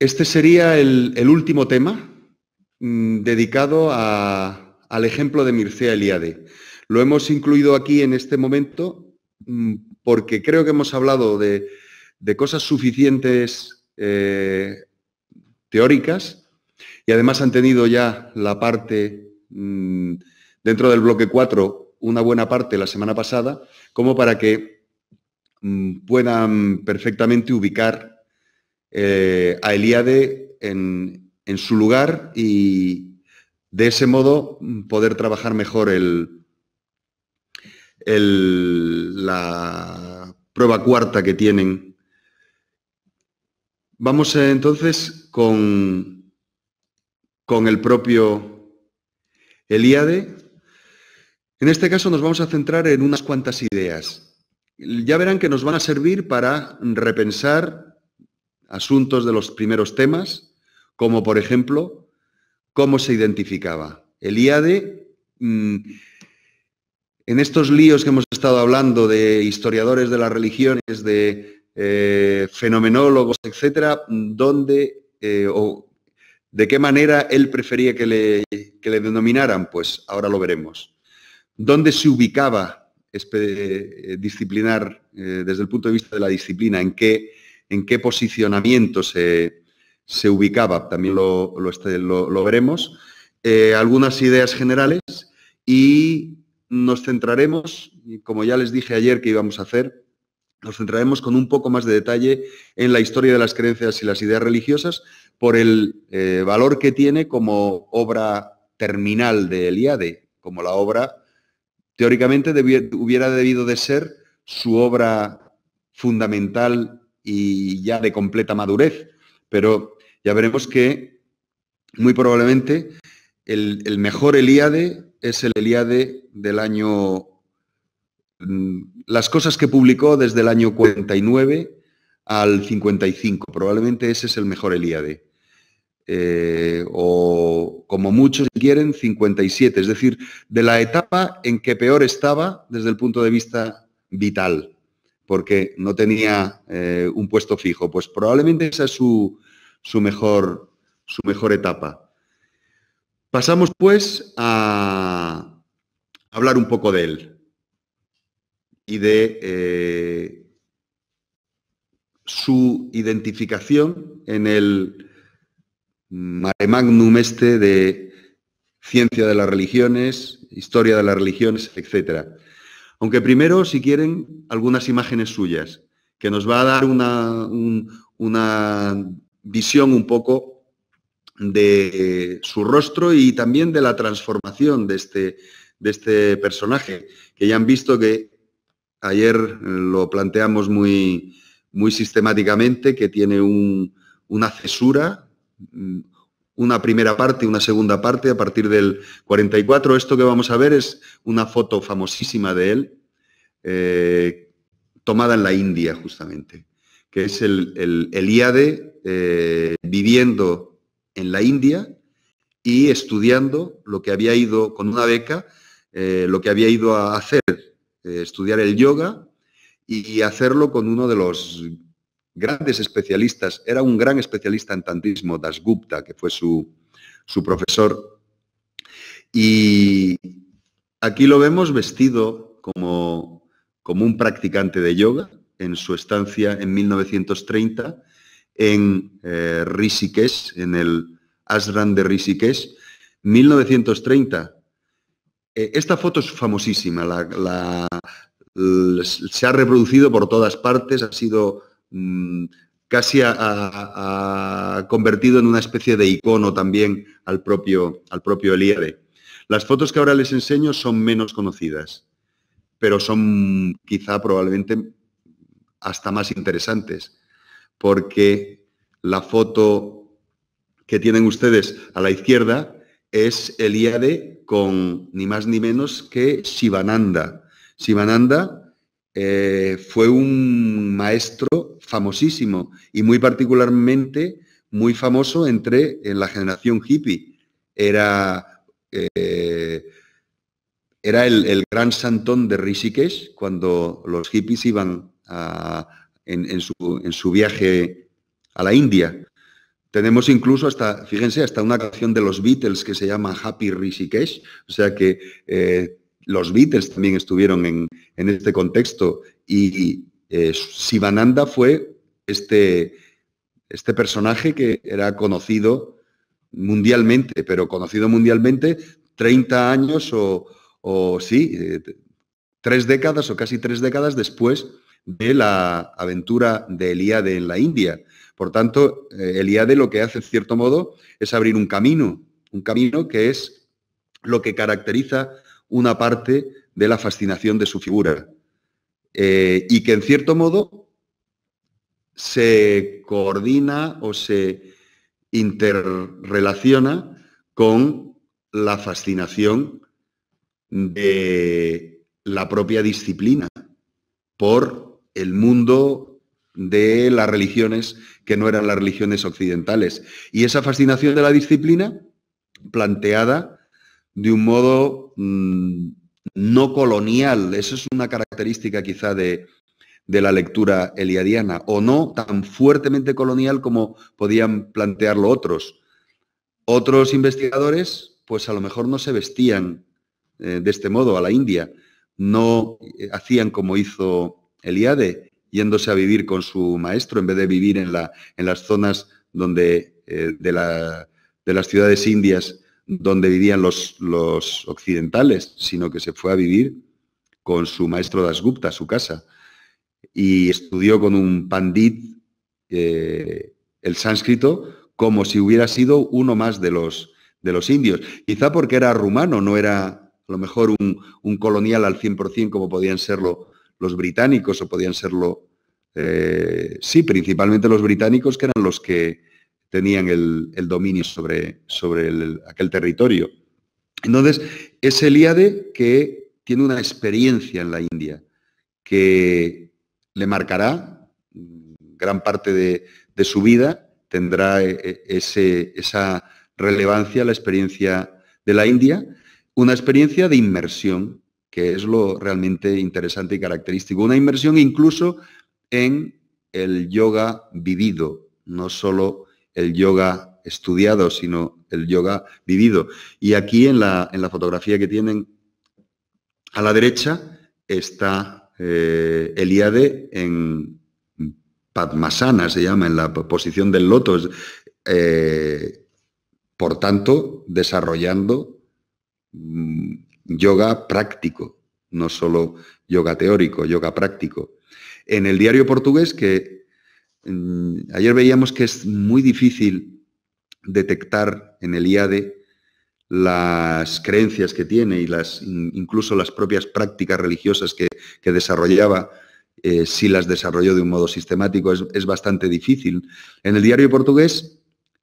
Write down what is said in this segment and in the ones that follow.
Este sería el, último tema mm, dedicado al ejemplo de Mircea Eliade. Lo hemos incluido aquí en este momento mm, porque creo que hemos hablado de, cosas suficientes eh, teóricas y además han tenido ya la parte mm, dentro del bloque 4, una buena parte la semana pasada, como para que puedan perfectamente ubicar eh, a Eliade en, su lugar y de ese modo mm, poder trabajar mejor la prueba cuarta que tienen. Vamos eh, entonces con, con el propio Eliade. En este caso nos vamos a centrar en unas cuantas ideas. Ya verán que nos van a servir para repensar asuntos de los primeros temas, como por ejemplo, cómo se identificaba. El IADE, mm, en estos líos que hemos estado hablando de historiadores de las religiones, de eh, fenomenólogos, etcétera, dónde eh, o de qué manera él prefería que le, le denominaran, pues ahora lo veremos. ¿Dónde se ubicaba este, eh, disciplinar desde el punto de vista de la disciplina? ¿En qué en qué posicionamiento se, ubicaba, también lo, lo, este, veremos, eh, algunas ideas generales y nos centraremos, como ya les dije ayer que íbamos a hacer, nos centraremos con un poco más de detalle en la historia de las creencias y las ideas religiosas por el eh, valor que tiene como obra terminal de Eliade, como la obra teóricamente hubiera debido de ser su obra fundamental y ya de completa madurez. Pero ya veremos que muy probablemente el, mejor Eliade es el Eliade del año... Mm, las cosas que publicó desde el año 49 al 55. Probablemente ese es el mejor Elíade. Eh, o como muchos quieren, 57. Es decir, de la etapa en que peor estaba desde el punto de vista vital porque no tenía eh, un puesto fijo. Pues probablemente esa es su, mejor, su mejor etapa. Pasamos pues a hablar un poco de él y de eh, su identificación en el mare magnum este de ciencia de las religiones, historia de las religiones, etc., aunque primero, si quieren, algunas imágenes suyas, que nos va a dar una, visión un poco de su rostro y también de la transformación de este, de este personaje, que ya han visto que ayer lo planteamos muy, muy sistemáticamente, que tiene una cesura, una primera parte, una segunda parte a partir del 44. Esto que vamos a ver es una foto famosísima de él, eh, tomada en la India justamente, que es el, el eh, viviendo en la India y estudiando lo que había ido con una beca, eh, lo que había ido a hacer, estudiar el yoga y hacerlo con uno de los grandes especialistas, era un gran especialista en tantismo, Dasgupta, que fue su, profesor. Y aquí lo vemos vestido como, como un practicante de yoga en su estancia en 1930 en eh, Rishikesh, en el Ashram de Rishikesh, 1930. Eh, esta foto es famosísima, la, se ha reproducido por todas partes, ha sido Mm, casi ha, convertido en una especie de icono también al propio, al propio Elíade. Las fotos que ahora les enseño son menos conocidas, pero son quizá probablemente hasta más interesantes, porque la foto que tienen ustedes a la izquierda es Elíade con ni más ni menos que Shivananda. Shivananda eh, fue un maestro famosísimo y muy particularmente muy famoso entre en la generación hippie. Era, eh, era el, gran santón de Rishikesh cuando los hippies iban a, en, su, en su viaje a la India. Tenemos incluso hasta, fíjense, hasta una canción de los Beatles que se llama Happy Rishikesh, o sea que eh, los Beatles también estuvieron en, este contexto y eh, Sivananda fue este, este personaje que era conocido mundialmente, pero conocido mundialmente 30 años o, o sí, eh, tres décadas o casi tres décadas después de la aventura de Eliade en la India. Por tanto, eh, Eliade lo que hace, en cierto modo, es abrir un camino, un camino que es lo que caracteriza una parte de la fascinación de su figura. Eh, y que en cierto modo se coordina o se interrelaciona con la fascinación de la propia disciplina por el mundo de las religiones que no eran las religiones occidentales. Y esa fascinación de la disciplina planteada de un modo mm, no colonial. eso es una característica quizá de, la lectura eliadiana, o no tan fuertemente colonial como podían plantearlo otros. Otros investigadores, pues a lo mejor no se vestían eh, de este modo a la India, no eh, hacían como hizo Eliade, yéndose a vivir con su maestro en vez de vivir en, la, en las zonas donde, eh, de, de las ciudades indias donde vivían los, los occidentales, sino que se fue a vivir con su maestro Dasgupta a su casa. Y estudió con un pandit eh, el sánscrito como si hubiera sido uno más de los, de los indios. Quizá porque era rumano, no era a lo mejor un, colonial al 100% como podían serlo los británicos o podían serlo, eh, sí, principalmente los británicos que eran los que tenían el, dominio sobre, sobre aquel territorio. Entonces, es Eliade que tiene una experiencia en la India que le marcará gran parte de, su vida, tendrá e, e, esa relevancia la experiencia de la India, una experiencia de inmersión, que es lo realmente interesante y característico, una inmersión incluso en el yoga vivido, no solo el yoga estudiado, sino el yoga vivido. Y aquí en la, en la fotografía que tienen a la derecha está eh, Eliade en Padmasana, se llama, en la posición del loto. Eh, por tanto, desarrollando mm, yoga práctico, no solo yoga teórico, yoga práctico. En el diario portugués, que Mm, ayer veíamos que es muy difícil detectar en el IADE las creencias que tiene y las incluso las propias prácticas religiosas que, desarrollaba, eh, si las desarrolló de un modo sistemático, es, bastante difícil. En el diario portugués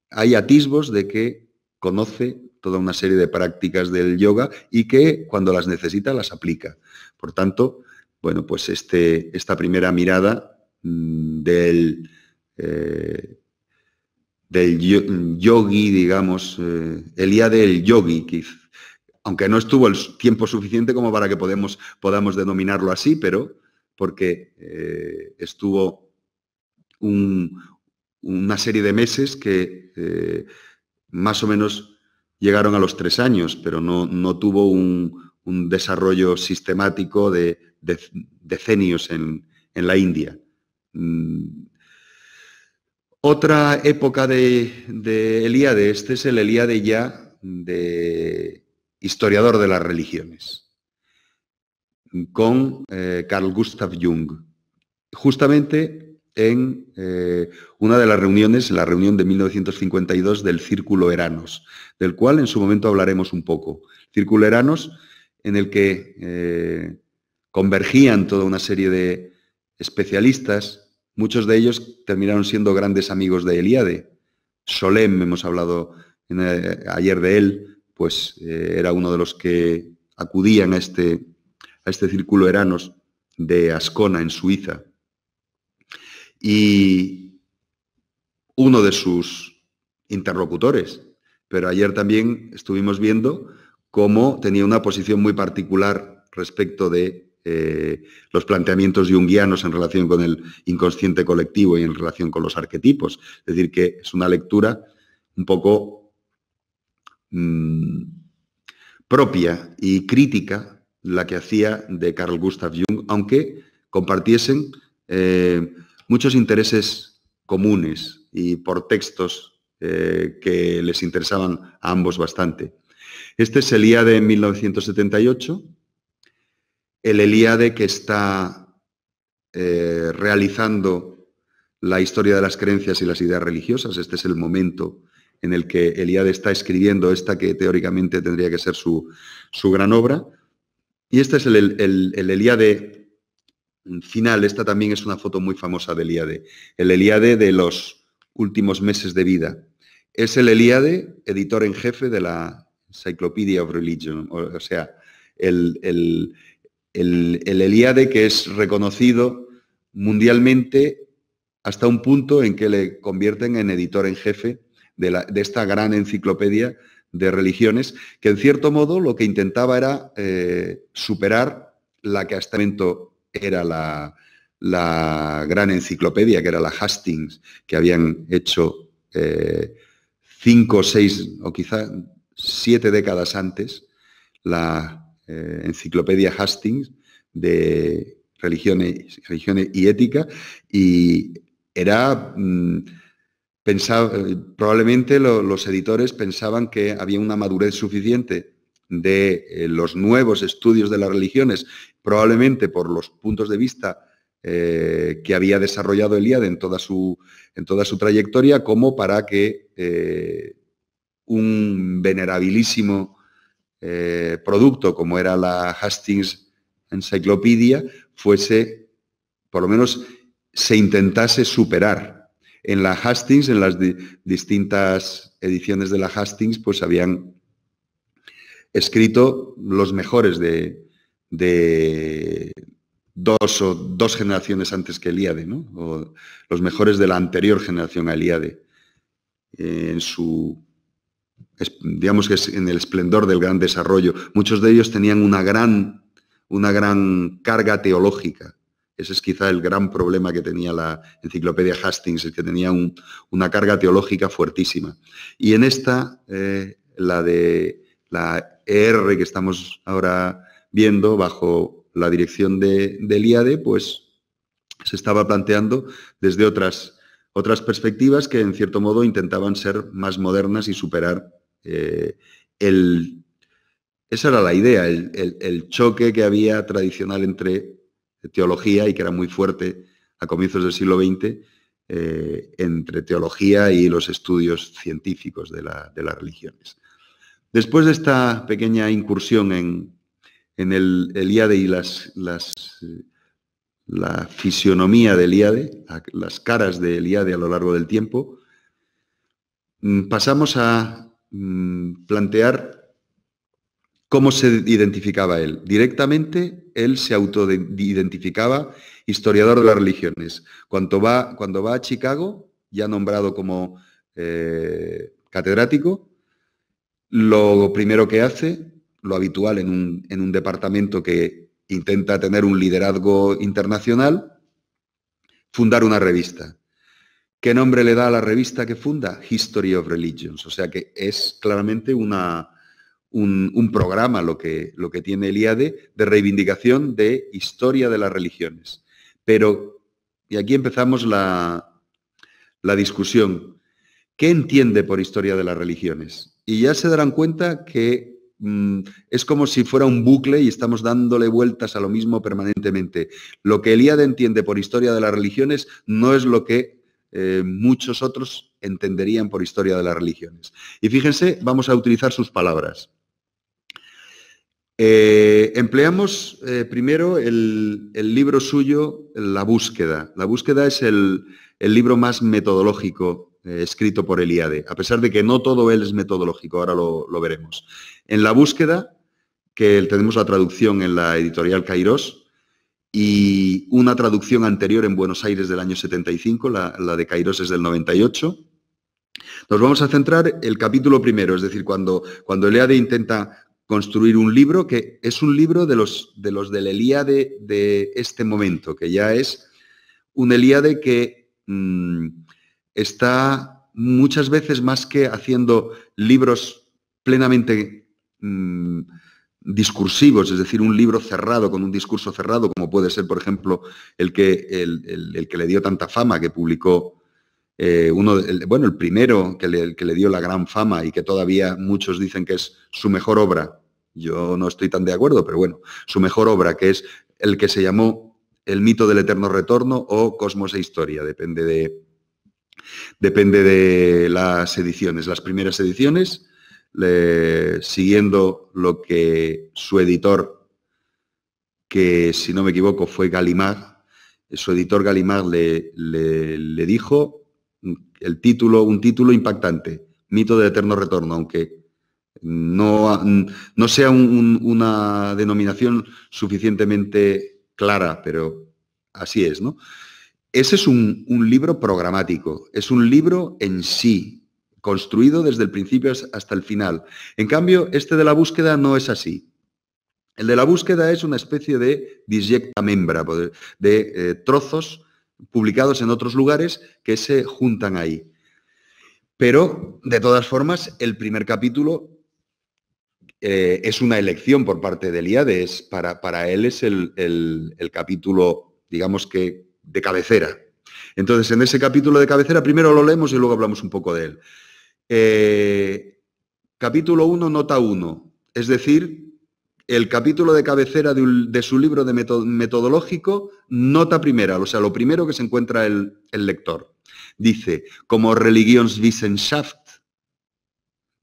hay atisbos de que conoce toda una serie de prácticas del yoga y que cuando las necesita las aplica. Por tanto, bueno, pues este, esta primera mirada Mm, del, eh, del yogi, digamos, eh, el día del yogi, aunque no estuvo el tiempo suficiente como para que podemos, podamos denominarlo así, pero porque eh, estuvo una serie de meses que más o menos llegaron a los tres años, pero no, tuvo un, desarrollo sistemático de, decenios en la India. Mm, otra época de, de Elíade, este es el Elíade ya de historiador de las religiones, con eh, Carl Gustav Jung, justamente en eh, una de las reuniones, la reunión de 1952 del Círculo Eranos, del cual en su momento hablaremos un poco. Círculo Eranos, en el que eh, convergían toda una serie de especialistas Muchos de ellos terminaron siendo grandes amigos de Eliade. Solem, hemos hablado eh, ayer de él, pues eh, era uno de los que acudían a este, a este círculo Eranos de Ascona, en Suiza. Y uno de sus interlocutores, pero ayer también estuvimos viendo cómo tenía una posición muy particular respecto de eh, los planteamientos Jungianos en relación con el inconsciente colectivo y en relación con los arquetipos. Es decir, que es una lectura un poco mm, propia y crítica la que hacía de Carl Gustav Jung, aunque compartiesen eh, muchos intereses comunes y por textos eh, que les interesaban a ambos bastante. Este es el día de 1978 el Eliade que está eh, realizando la historia de las creencias y las ideas religiosas. Este es el momento en el que Eliade está escribiendo esta que teóricamente tendría que ser su, gran obra. Y este es el, el, Eliade final. Esta también es una foto muy famosa de Eliade. El Eliade de los últimos meses de vida. Es el Eliade, editor en jefe de la Encyclopedia of Religion, o, sea, el, el, el, Eliade que es reconocido mundialmente hasta un punto en que le convierten en editor en jefe de, esta gran enciclopedia de religiones, que en cierto modo lo que intentaba era eh, superar la que hasta el momento era la, gran enciclopedia, que era la Hastings, que habían hecho eh, cinco, seis o quizá siete décadas antes, la eh, enciclopedia Hastings de religiones, religiones y ética y era... Mm, probablemente los editores pensaban que había una madurez suficiente de eh, los nuevos estudios de las religiones, probablemente por los puntos de vista eh, que había desarrollado Eliade en toda su, en toda su trayectoria, como para que un venerabilísimo eh, producto como era la Hastings Encyclopedia fuese, por lo menos, se intentase superar. En la Hastings, en las distintas ediciones de la Hastings, pues habían escrito los mejores de, de dos o dos generaciones antes que el e, ¿no? o los mejores de la anterior generación a Elíade, eh, en su digamos que es en el esplendor del gran desarrollo. Muchos de ellos tenían una gran, una gran carga teológica. Ese es quizá el gran problema que tenía la enciclopedia Hastings, es que tenía una carga teológica fuertísima. Y en esta, eh, la de la ER que estamos ahora viendo, bajo la dirección de, de pues se estaba planteando desde otras, otras perspectivas que en cierto modo intentaban ser más modernas y superar eh, esa era la idea, el, choque que había tradicional entre teología, y que era muy fuerte a comienzos del siglo XX, eh, entre teología y los estudios científicos de, las religiones. Después de esta pequeña incursión en, el, IADE y las, las, la fisionomía del IADE, las caras del IADE a lo largo del tiempo, mm, pasamos a Mm, plantear cómo se identificaba él. Directamente él se autoidentificaba historiador de las religiones. Cuando va, cuando va a Chicago, ya nombrado como eh, catedrático, lo primero que hace, lo habitual en un, en un departamento que intenta tener un liderazgo internacional, fundar una revista. ¿Qué nombre le da a la revista que funda? History of Religions. O sea que es claramente una, un, programa lo que, lo que tiene el de reivindicación de historia de las religiones. Pero, y aquí empezamos la, la discusión, ¿qué entiende por historia de las religiones? Y ya se darán cuenta que mm, es como si fuera un bucle y estamos dándole vueltas a lo mismo permanentemente. Lo que Eliade entiende por historia de las religiones no es lo que eh, muchos otros entenderían por historia de las religiones. Y fíjense, vamos a utilizar sus palabras. Eh, empleamos eh, primero el, libro suyo, La búsqueda. La búsqueda es el, libro más metodológico escrito por Eliade, a pesar de que no todo él es metodológico, ahora lo, lo veremos. En La búsqueda, que tenemos la traducción en la editorial Kairos, y una traducción anterior en Buenos Aires del año 75, la, de Kairos es del 98. Nos vamos a centrar el capítulo primero, es decir, cuando, cuando Eliade intenta construir un libro que es un libro de los, de los del Elíade de este momento, que ya es un Elíade que mm, está muchas veces más que haciendo libros plenamente mm, discursivos, es decir, un libro cerrado con un discurso cerrado, como puede ser, por ejemplo, el que, el, que le dio tanta fama, que publicó eh, uno, el, bueno, el primero que le, que le dio la gran fama y que todavía muchos dicen que es su mejor obra. Yo no estoy tan de acuerdo, pero bueno, su mejor obra, que es el que se llamó El mito del eterno retorno o Cosmos e Historia, depende de, depende de las ediciones, las primeras ediciones siguiendo lo que su editor, que si no me equivoco fue Galimar, su editor Galimar le, le, dijo el título, un título impactante, Mito del Eterno Retorno, aunque no, no sea una denominación suficientemente clara, pero así es, ¿no? Ese es un, un libro programático, es un libro en sí, construido desde el principio hasta el final. En cambio, este de la búsqueda no es así. El de la búsqueda es una especie de disyecta membra, de eh, trozos publicados en otros lugares que se juntan ahí. Pero, de todas formas, el primer capítulo eh, es una elección por parte de Eliades. Para, él es el capítulo, digamos que, de cabecera. Entonces, en ese capítulo de cabecera, primero lo leemos y luego hablamos un poco de él. Eh, capítulo 1, nota 1, es decir, el capítulo de cabecera de, su libro de metodológico, nota primera, o sea, lo primero que se encuentra el, el lector. Dice, como Religionswissenschaft,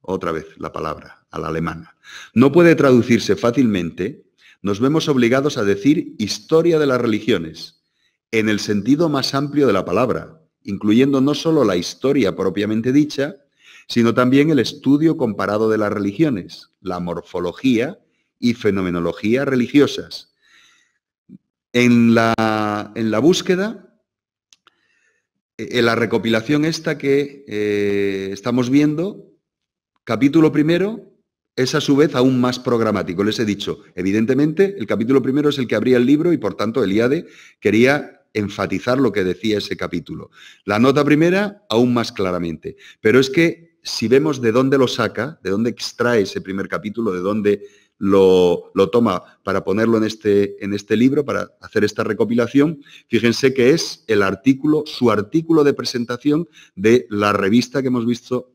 otra vez la palabra, a la alemana, no puede traducirse fácilmente, nos vemos obligados a decir historia de las religiones, en el sentido más amplio de la palabra, incluyendo no solo la historia propiamente dicha, sino también el estudio comparado de las religiones, la morfología y fenomenología religiosas. En la, búsqueda, en la recopilación esta que eh, estamos viendo, capítulo primero es a su vez aún más programático. Les he dicho, evidentemente, el capítulo primero es el que abría el libro y por tanto Eliade quería enfatizar lo que decía ese capítulo. La nota primera aún más claramente. Pero es que si vemos de dónde lo saca, de dónde extrae ese primer capítulo, de dónde lo, toma para ponerlo en este, en este libro, para hacer esta recopilación, fíjense que es el artículo, su artículo de presentación de la revista que hemos visto,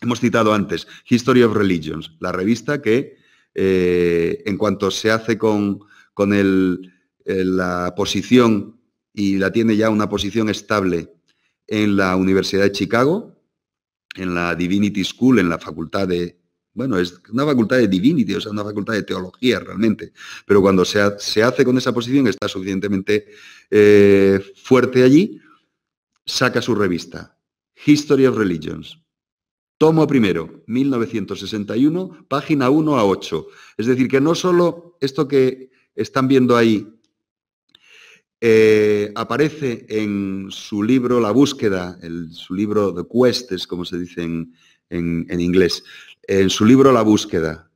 hemos citado antes, History of Religions, la revista que eh, en cuanto se hace con, eh, la posición y la tiene ya una posición estable en la Universidad de Chicago, en la Divinity School, en la facultad de... Bueno, es una facultad de Divinity, o sea, una facultad de teología realmente. Pero cuando se, hace con esa posición, está suficientemente eh, fuerte allí, saca su revista, History of Religions. Tomo primero, 1961, página 1 a 8. Es decir, que no solo esto que están viendo ahí eh, aparece en su libro La búsqueda, en su libro De cuestes, como se dice en, inglés, en su libro La búsqueda.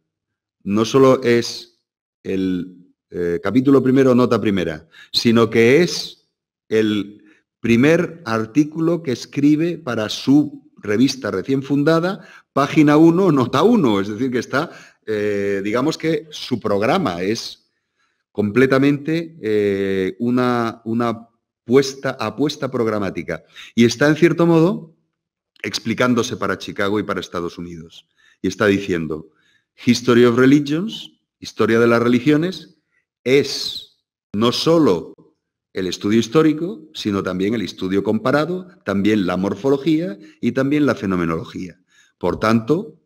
No solo es el eh, capítulo primero, nota primera, sino que es el primer artículo que escribe para su revista recién fundada, página 1, nota 1, es decir, que está, eh, digamos que su programa es completamente eh, una, puesta, apuesta programática. Y está, en cierto modo, explicándose para Chicago y para Estados Unidos. Y está diciendo, History of Religions, historia de las religiones, es no solo el estudio histórico, sino también el estudio comparado, también la morfología y también la fenomenología. Por tanto,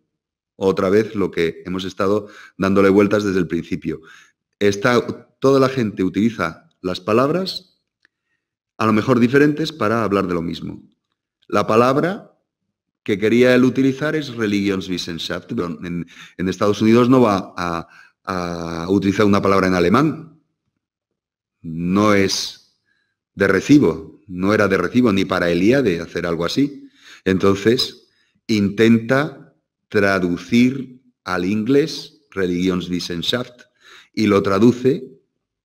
otra vez lo que hemos estado dándole vueltas desde el principio toda la gente utiliza las palabras, a lo mejor diferentes, para hablar de lo mismo. La palabra que quería él utilizar es religionswissenschaft, pero en, Estados Unidos no va a, utilizar una palabra en alemán. No es de recibo, no era de recibo ni para de hacer algo así. Entonces, intenta traducir al inglés Religionswissenschaft y lo traduce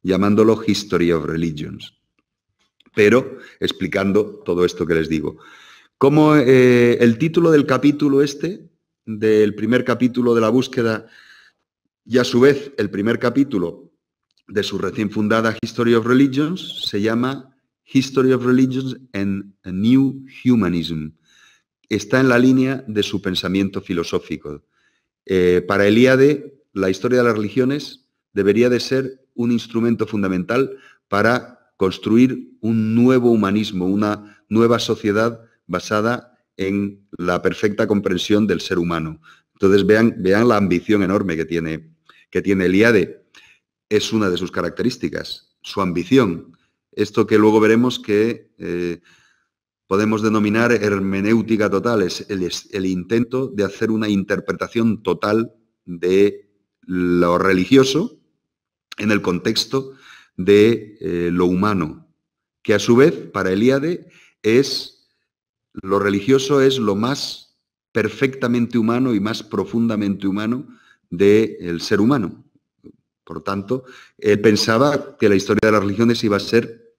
llamándolo History of Religions, pero explicando todo esto que les digo. Como eh, el título del capítulo este, del primer capítulo de la búsqueda, y a su vez el primer capítulo de su recién fundada History of Religions, se llama History of Religions and New Humanism. Está en la línea de su pensamiento filosófico. Eh, para Eliade, la historia de las religiones debería de ser un instrumento fundamental para construir un nuevo humanismo, una nueva sociedad basada en la perfecta comprensión del ser humano. Entonces vean, vean la ambición enorme que tiene, que tiene Eliade. Es una de sus características, su ambición. Esto que luego veremos que eh, podemos denominar hermenéutica total, es el intento de hacer una interpretación total de lo religioso, en el contexto de eh, lo humano, que a su vez para Elíade es lo religioso es lo más perfectamente humano y más profundamente humano del ser humano. Por tanto, él pensaba que la historia de las religiones iba a ser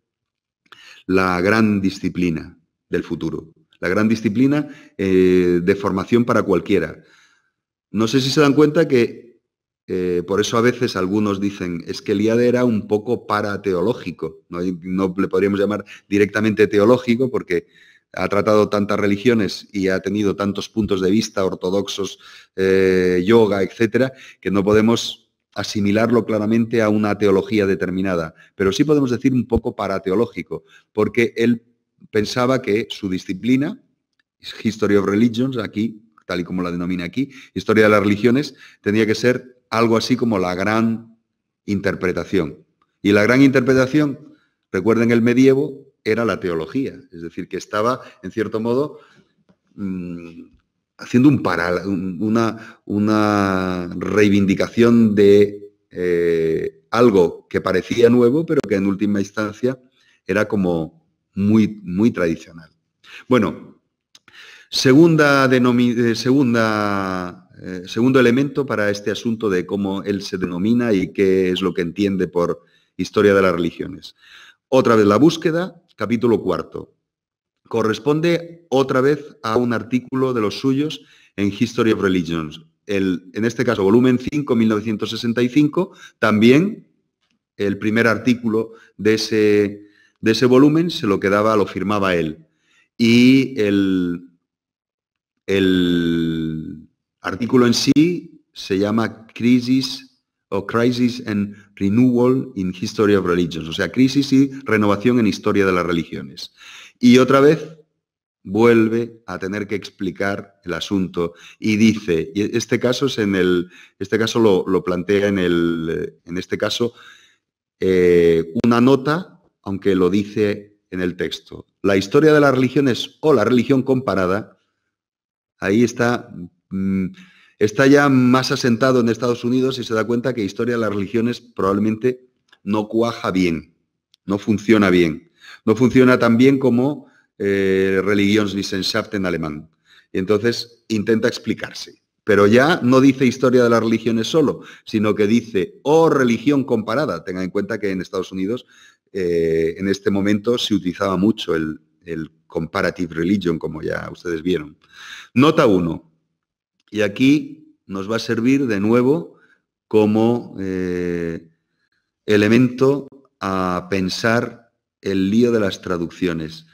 la gran disciplina del futuro, la gran disciplina eh, de formación para cualquiera. No sé si se dan cuenta que eh, por eso a veces algunos dicen, es que Eliade era un poco parateológico, ¿no? no le podríamos llamar directamente teológico porque ha tratado tantas religiones y ha tenido tantos puntos de vista ortodoxos, eh, yoga, etcétera, que no podemos asimilarlo claramente a una teología determinada, pero sí podemos decir un poco parateológico, porque él pensaba que su disciplina, History of Religions, aquí, tal y como la denomina aquí, Historia de las Religiones, tenía que ser algo así como la gran interpretación. Y la gran interpretación, recuerden el medievo, era la teología, es decir, que estaba, en cierto modo, mm, haciendo un una, una, reivindicación de eh, algo que parecía nuevo, pero que en última instancia era como muy, muy tradicional. Bueno, segunda, eh, segunda eh, segundo elemento para este asunto de cómo él se denomina y qué es lo que entiende por historia de las religiones. Otra vez la búsqueda, capítulo cuarto. Corresponde otra vez a un artículo de los suyos en History of Religions, el, en este caso volumen 5, 1965, también el primer artículo de ese, de ese volumen se lo quedaba, lo firmaba él. Y el, el artículo en sí se llama Crisis o Crisis and Renewal in History of Religions, o sea, crisis y renovación en historia de las religiones. Y otra vez vuelve a tener que explicar el asunto y dice, y este caso es en el, este caso lo, plantea en en este caso eh, una nota, aunque lo dice en el texto. La historia de las religiones o la religión comparada, ahí está Mm, está ya más asentado en Estados Unidos y se da cuenta que historia de las religiones probablemente no cuaja bien, no funciona bien. No funciona tan bien como eh, Religionswissenschaft en alemán. Y entonces intenta explicarse. Pero ya no dice historia de las religiones solo, sino que dice o oh, religión comparada. Tenga en cuenta que en Estados Unidos eh, en este momento se utilizaba mucho el, el comparative religion, como ya ustedes vieron. Nota 1. Y aquí nos va a servir de nuevo como eh, elemento a pensar el lío de las traducciones.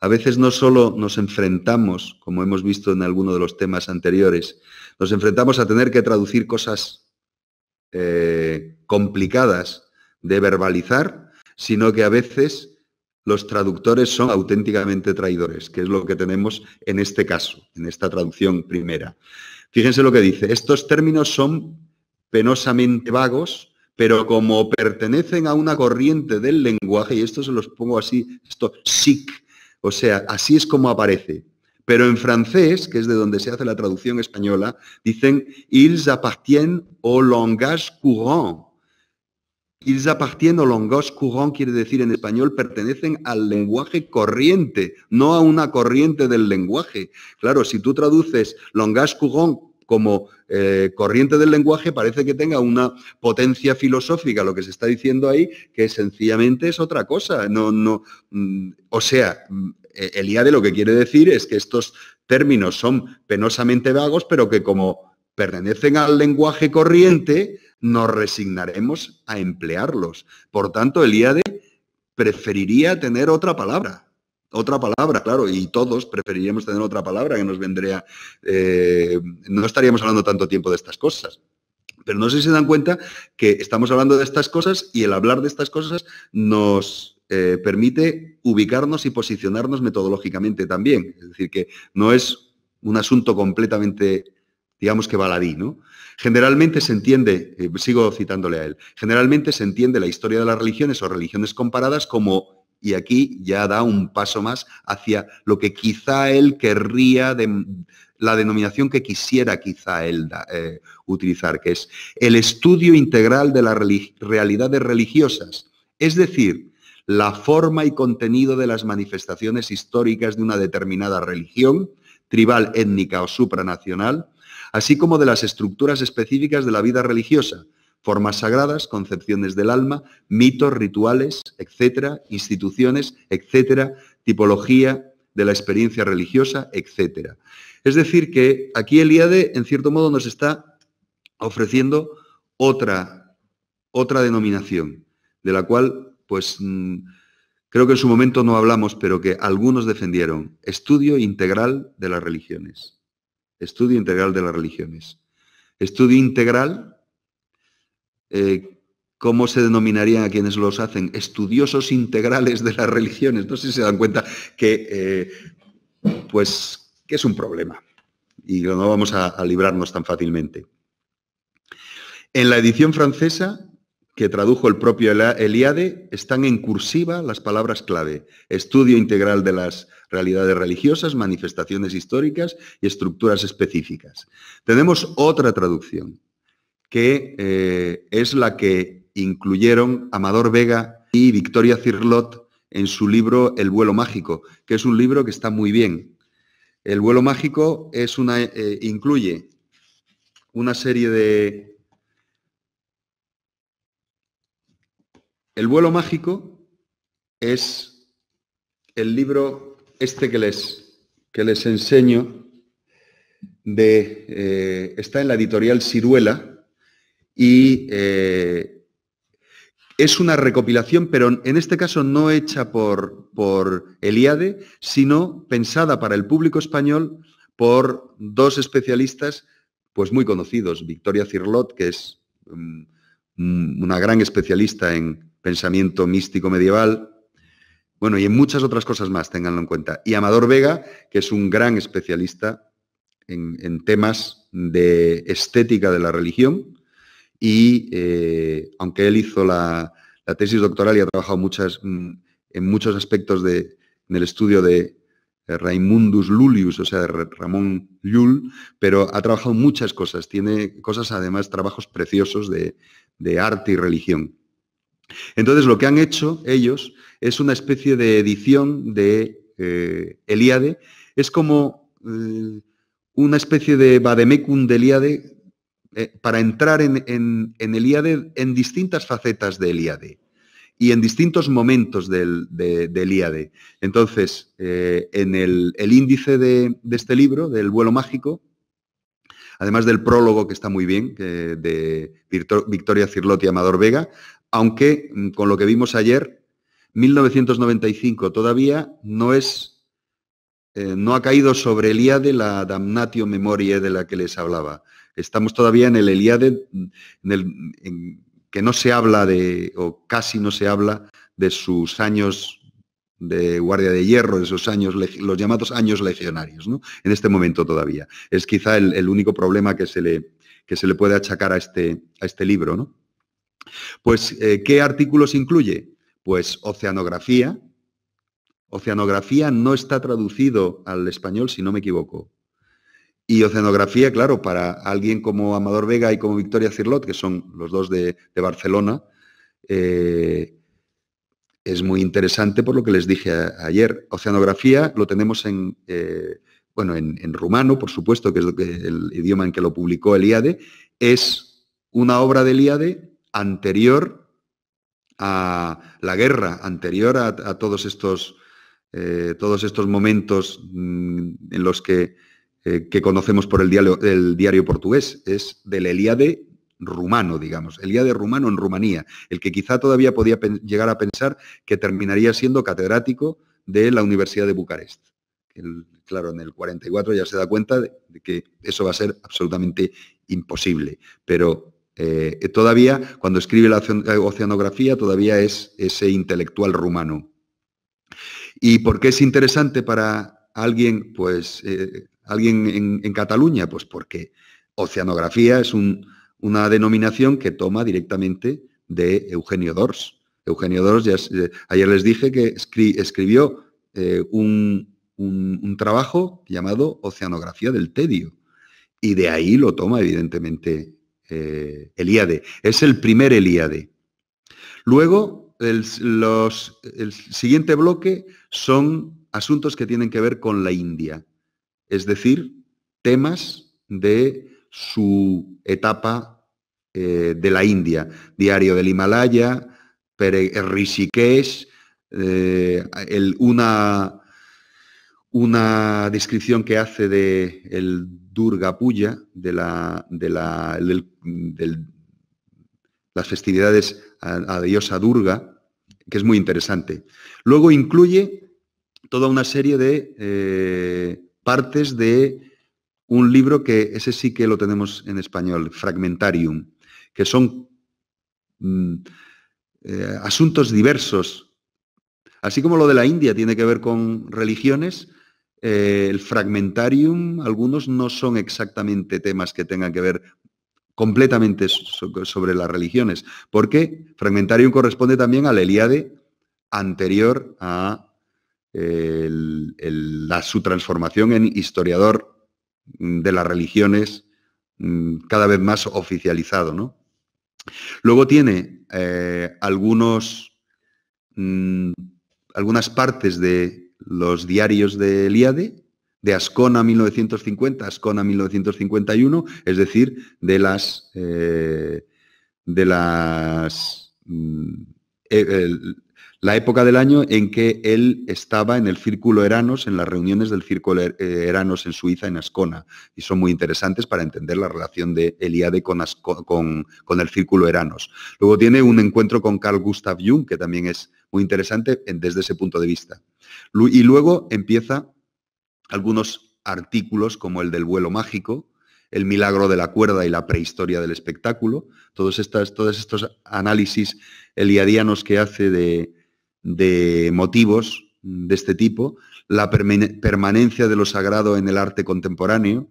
A veces no solo nos enfrentamos, como hemos visto en alguno de los temas anteriores, nos enfrentamos a tener que traducir cosas eh, complicadas de verbalizar, sino que a veces los traductores son auténticamente traidores, que es lo que tenemos en este caso, en esta traducción primera. Fíjense lo que dice, estos términos son penosamente vagos, pero como pertenecen a una corriente del lenguaje, y esto se los pongo así, esto sic, o sea, así es como aparece. Pero en francés, que es de donde se hace la traducción española, dicen ils appartiennent au langage courant, Ils appartiennent au quiere decir en español, pertenecen al lenguaje corriente, no a una corriente del lenguaje. Claro, si tú traduces longas courant como eh, corriente del lenguaje, parece que tenga una potencia filosófica lo que se está diciendo ahí, que sencillamente es otra cosa. No, no, mm, o sea, mm, el de lo que quiere decir es que estos términos son penosamente vagos, pero que como pertenecen al lenguaje corriente, nos resignaremos a emplearlos. Por tanto, el IADE preferiría tener otra palabra. Otra palabra, claro, y todos preferiríamos tener otra palabra que nos vendría. Eh, no estaríamos hablando tanto tiempo de estas cosas. Pero no sé si se dan cuenta que estamos hablando de estas cosas y el hablar de estas cosas nos eh, permite ubicarnos y posicionarnos metodológicamente también. Es decir, que no es un asunto completamente digamos que baladí, ¿no? Generalmente se entiende, eh, sigo citándole a él, generalmente se entiende la historia de las religiones o religiones comparadas como, y aquí ya da un paso más hacia lo que quizá él querría, de, la denominación que quisiera quizá él eh, utilizar, que es el estudio integral de las realidades religiosas, es decir, la forma y contenido de las manifestaciones históricas de una determinada religión, tribal, étnica o supranacional, así como de las estructuras específicas de la vida religiosa, formas sagradas, concepciones del alma, mitos, rituales, etcétera, instituciones, etcétera, tipología de la experiencia religiosa, etcétera. Es decir, que aquí el IADE, en cierto modo, nos está ofreciendo otra, otra denominación, de la cual, pues, mm, creo que en su momento no hablamos, pero que algunos defendieron, estudio integral de las religiones. Estudio integral de las religiones. Estudio integral, eh, ¿cómo se denominarían a quienes los hacen? Estudiosos integrales de las religiones. No sé si se dan cuenta que, eh, pues, que es un problema y no vamos a, a librarnos tan fácilmente. En la edición francesa, que tradujo el propio Eliade, están en cursiva las palabras clave. Estudio integral de las realidades religiosas, manifestaciones históricas y estructuras específicas. Tenemos otra traducción, que eh, es la que incluyeron Amador Vega y Victoria Cirlot en su libro El vuelo mágico, que es un libro que está muy bien. El vuelo mágico es una, eh, incluye una serie de... El vuelo mágico es el libro este que les, que les enseño eh, está en la editorial Ciruela y eh, es una recopilación, pero en este caso no hecha por, por Eliade, sino pensada para el público español por dos especialistas pues muy conocidos, Victoria Cirlot, que es mm, mm, una gran especialista en pensamiento místico medieval, bueno, y en muchas otras cosas más, ténganlo en cuenta. Y Amador Vega, que es un gran especialista en, temas de estética de la religión, y eh, aunque él hizo la, tesis doctoral y ha trabajado muchas, mm, en muchos aspectos de, en el estudio de eh, Raimundus Lulius, o sea, de Ramón Llull, pero ha trabajado muchas cosas, tiene cosas además, trabajos preciosos de, de arte y religión. Entonces, lo que han hecho ellos es una especie de edición de eh, Elíade, es como mm, una especie de bademecum de Eliade eh, para entrar en, en, en, en distintas facetas de Elíade y en distintos momentos del, de, Entonces, eh, en el, índice de, este libro, del vuelo mágico, además del prólogo que está muy bien, de Victoria Cirlotti Amador Vega, aunque mm, con lo que vimos ayer, 1995 todavía no es, eh, no ha caído sobre el IADE la damnatio memoria de la que les hablaba. Estamos todavía en el Eliade, el, que no se habla de, o casi no se habla de sus años de guardia de hierro, de sus años, los llamados años legionarios, ¿no? En este momento todavía. Es quizá el, único problema que se le, que se le puede achacar a este, a este libro, Pues, eh, ¿qué artículos incluye? Pues oceanografía. Oceanografía no está traducido al español, si no me equivoco. Y oceanografía, claro, para alguien como Amador Vega y como Victoria Cirlot, que son los dos de, Barcelona, eh, es muy interesante por lo que les dije ayer. Oceanografía lo tenemos en, eh, bueno, en, rumano, por supuesto, que es lo que, el idioma en que lo publicó Eliade. Es una obra de Eliade anterior a la guerra, anterior a, todos, estos, eh, todos estos momentos mm, en los eh, que, conocemos por el diario, el diario portugués. Es del Eliade rumano, digamos, Eliade rumano en Rumanía, el que quizá todavía podía llegar a pensar que terminaría siendo catedrático de la Universidad de Bucarest. claro, en el 44 ya se da cuenta de, de que eso va a ser absolutamente imposible, pero eh, eh, todavía, cuando escribe la eh, oceanografía, todavía es ese intelectual rumano. ¿Y por qué es interesante para alguien, pues, alguien en, Cataluña? Pues porque oceanografía es una denominación que toma directamente de Eugenio Dors. Eugenio Dors, ayer les dije que escribió un, un trabajo llamado Oceanografía del Tedio. Y de ahí lo toma, evidentemente, eh, Elíade. Es el primer Elíade. Luego, el, los, el siguiente bloque son asuntos que tienen que ver con la India, es decir, temas de su etapa eh, de la India, Diario del Himalaya, eh, Rishikesh, una, una descripción que hace de Durga Puya, de, la, de, la, las festividades a, diosa Durga, que es muy interesante. Luego incluye toda una serie de eh, partes de un libro que ese sí que lo tenemos en español, Fragmentarium, que son mm, eh, asuntos diversos. Así como lo de la India tiene que ver con religiones, eh, el fragmentarium, algunos no son exactamente temas que tengan que ver completamente sobre las religiones, porque fragmentarium corresponde también al Eliade anterior a su transformación en historiador de las religiones mm, cada vez más oficializado. ¿no? Luego tiene eh, algunos, mm, algunas partes de los diarios de Eliade, de Ascona 1950 a Ascona 1951, es decir, de las, eh, de las mm, eh, la época del año en que él estaba en el Círculo Eranos, en las reuniones del Círculo er, eh, Eranos en Suiza, en Ascona. Y son muy interesantes para entender la relación de Eliade con, con, con, el Círculo Eranos. Luego tiene un encuentro con Carl Gustav Jung, que también es muy interesante desde ese punto de vista. Y luego empieza algunos artículos como el del vuelo mágico, el milagro de la cuerda y la prehistoria del espectáculo, todos, estas, todos estos análisis eliadianos que hace de, motivos de este tipo, la permanencia de lo sagrado en el arte contemporáneo,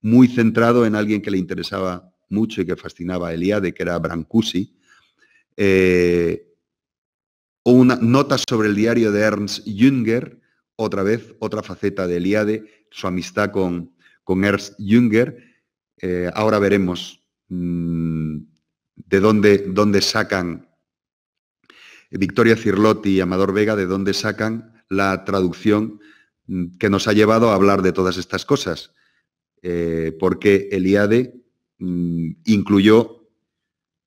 muy centrado en alguien que le interesaba mucho y que fascinaba a Eliade, que era Brancusi, eh, una nota sobre el diario de Ernst Jünger, otra vez, otra faceta de Eliade, su amistad con, con Ernst Jünger. Eh, ahora veremos mm, de dónde, dónde sacan Victoria Cirlotti y Amador Vega, de dónde sacan la traducción mm, que nos ha llevado a hablar de todas estas cosas, eh, porque Eliade mm, incluyó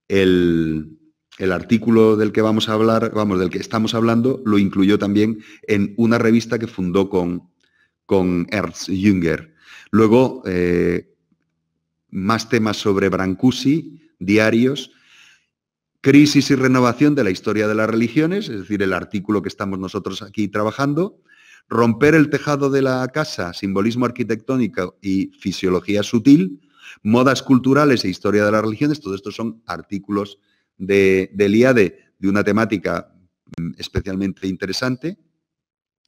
el, el artículo del que vamos a hablar, vamos, del que estamos hablando, lo incluyó también en una revista que fundó con, con Ernst Jünger. Luego, eh, más temas sobre Brancusi, diarios, crisis y renovación de la historia de las religiones, es decir, el artículo que estamos nosotros aquí trabajando, romper el tejado de la casa, simbolismo arquitectónico y fisiología sutil, modas culturales e historia de las religiones, todo esto son artículos de, Eliade, de una temática mm, especialmente interesante.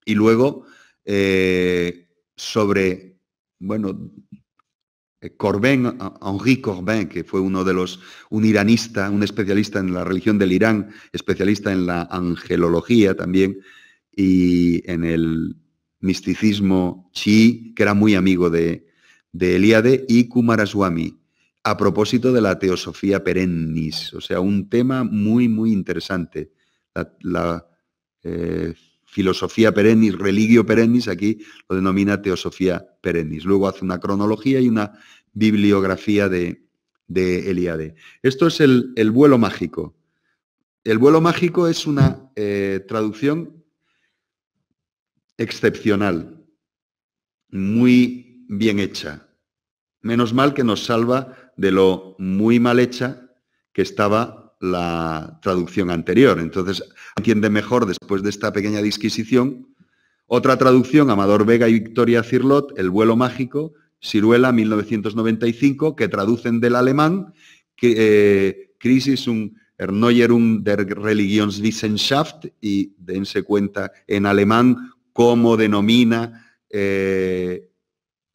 Y luego, eh, sobre, bueno, eh, Corbin, Henri Corbin, que fue uno de los, un iranista, un especialista en la religión del Irán, especialista en la angelología también y en el misticismo chi que era muy amigo de, de Eliade, y Kumaraswami a propósito de la teosofía perennis, o sea, un tema muy, muy interesante. La, eh, filosofía perennis, religio perennis, aquí lo denomina teosofía perennis. Luego hace una cronología y una bibliografía de, de Eliade. Esto es el, vuelo mágico. El vuelo mágico es una eh, traducción excepcional, muy bien hecha. Menos mal que nos salva de lo muy mal hecha que estaba la traducción anterior. Entonces, entiende mejor después de esta pequeña disquisición. Otra traducción, Amador Vega y Victoria Cirlot, El vuelo mágico, Siruela, 1995, que traducen del alemán, que, eh, Crisis, un Erneuerung der Religionswissenschaft, y dense cuenta en alemán cómo denomina eh,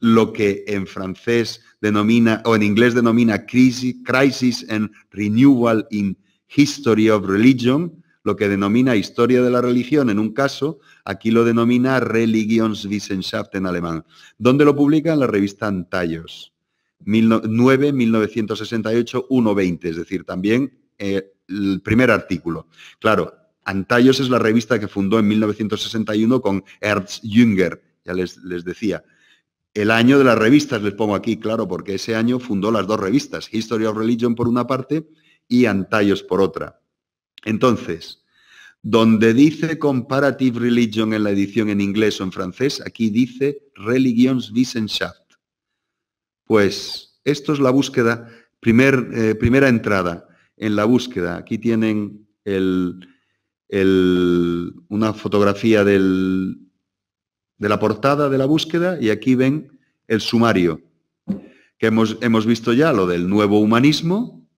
lo que en francés denomina, o en inglés denomina crisis, crisis and Renewal in History of Religion, lo que denomina historia de la religión en un caso, aquí lo denomina Religionswissenschaft en alemán, donde lo publica en la revista Antallos, 9, 1968, 120, es decir, también eh, el primer artículo. Claro, Antallos es la revista que fundó en 1961 con Ernst Jünger, ya les, les decía, el año de las revistas les pongo aquí, claro, porque ese año fundó las dos revistas, History of Religion por una parte y Antayos por otra. Entonces, donde dice Comparative Religion en la edición en inglés o en francés, aquí dice Religionswissenschaft. Pues esto es la búsqueda, primer, eh, primera entrada en la búsqueda. Aquí tienen una fotografía del de la portada de la búsqueda y aquí ven el sumario, que hemos, visto ya lo del nuevo humanismo.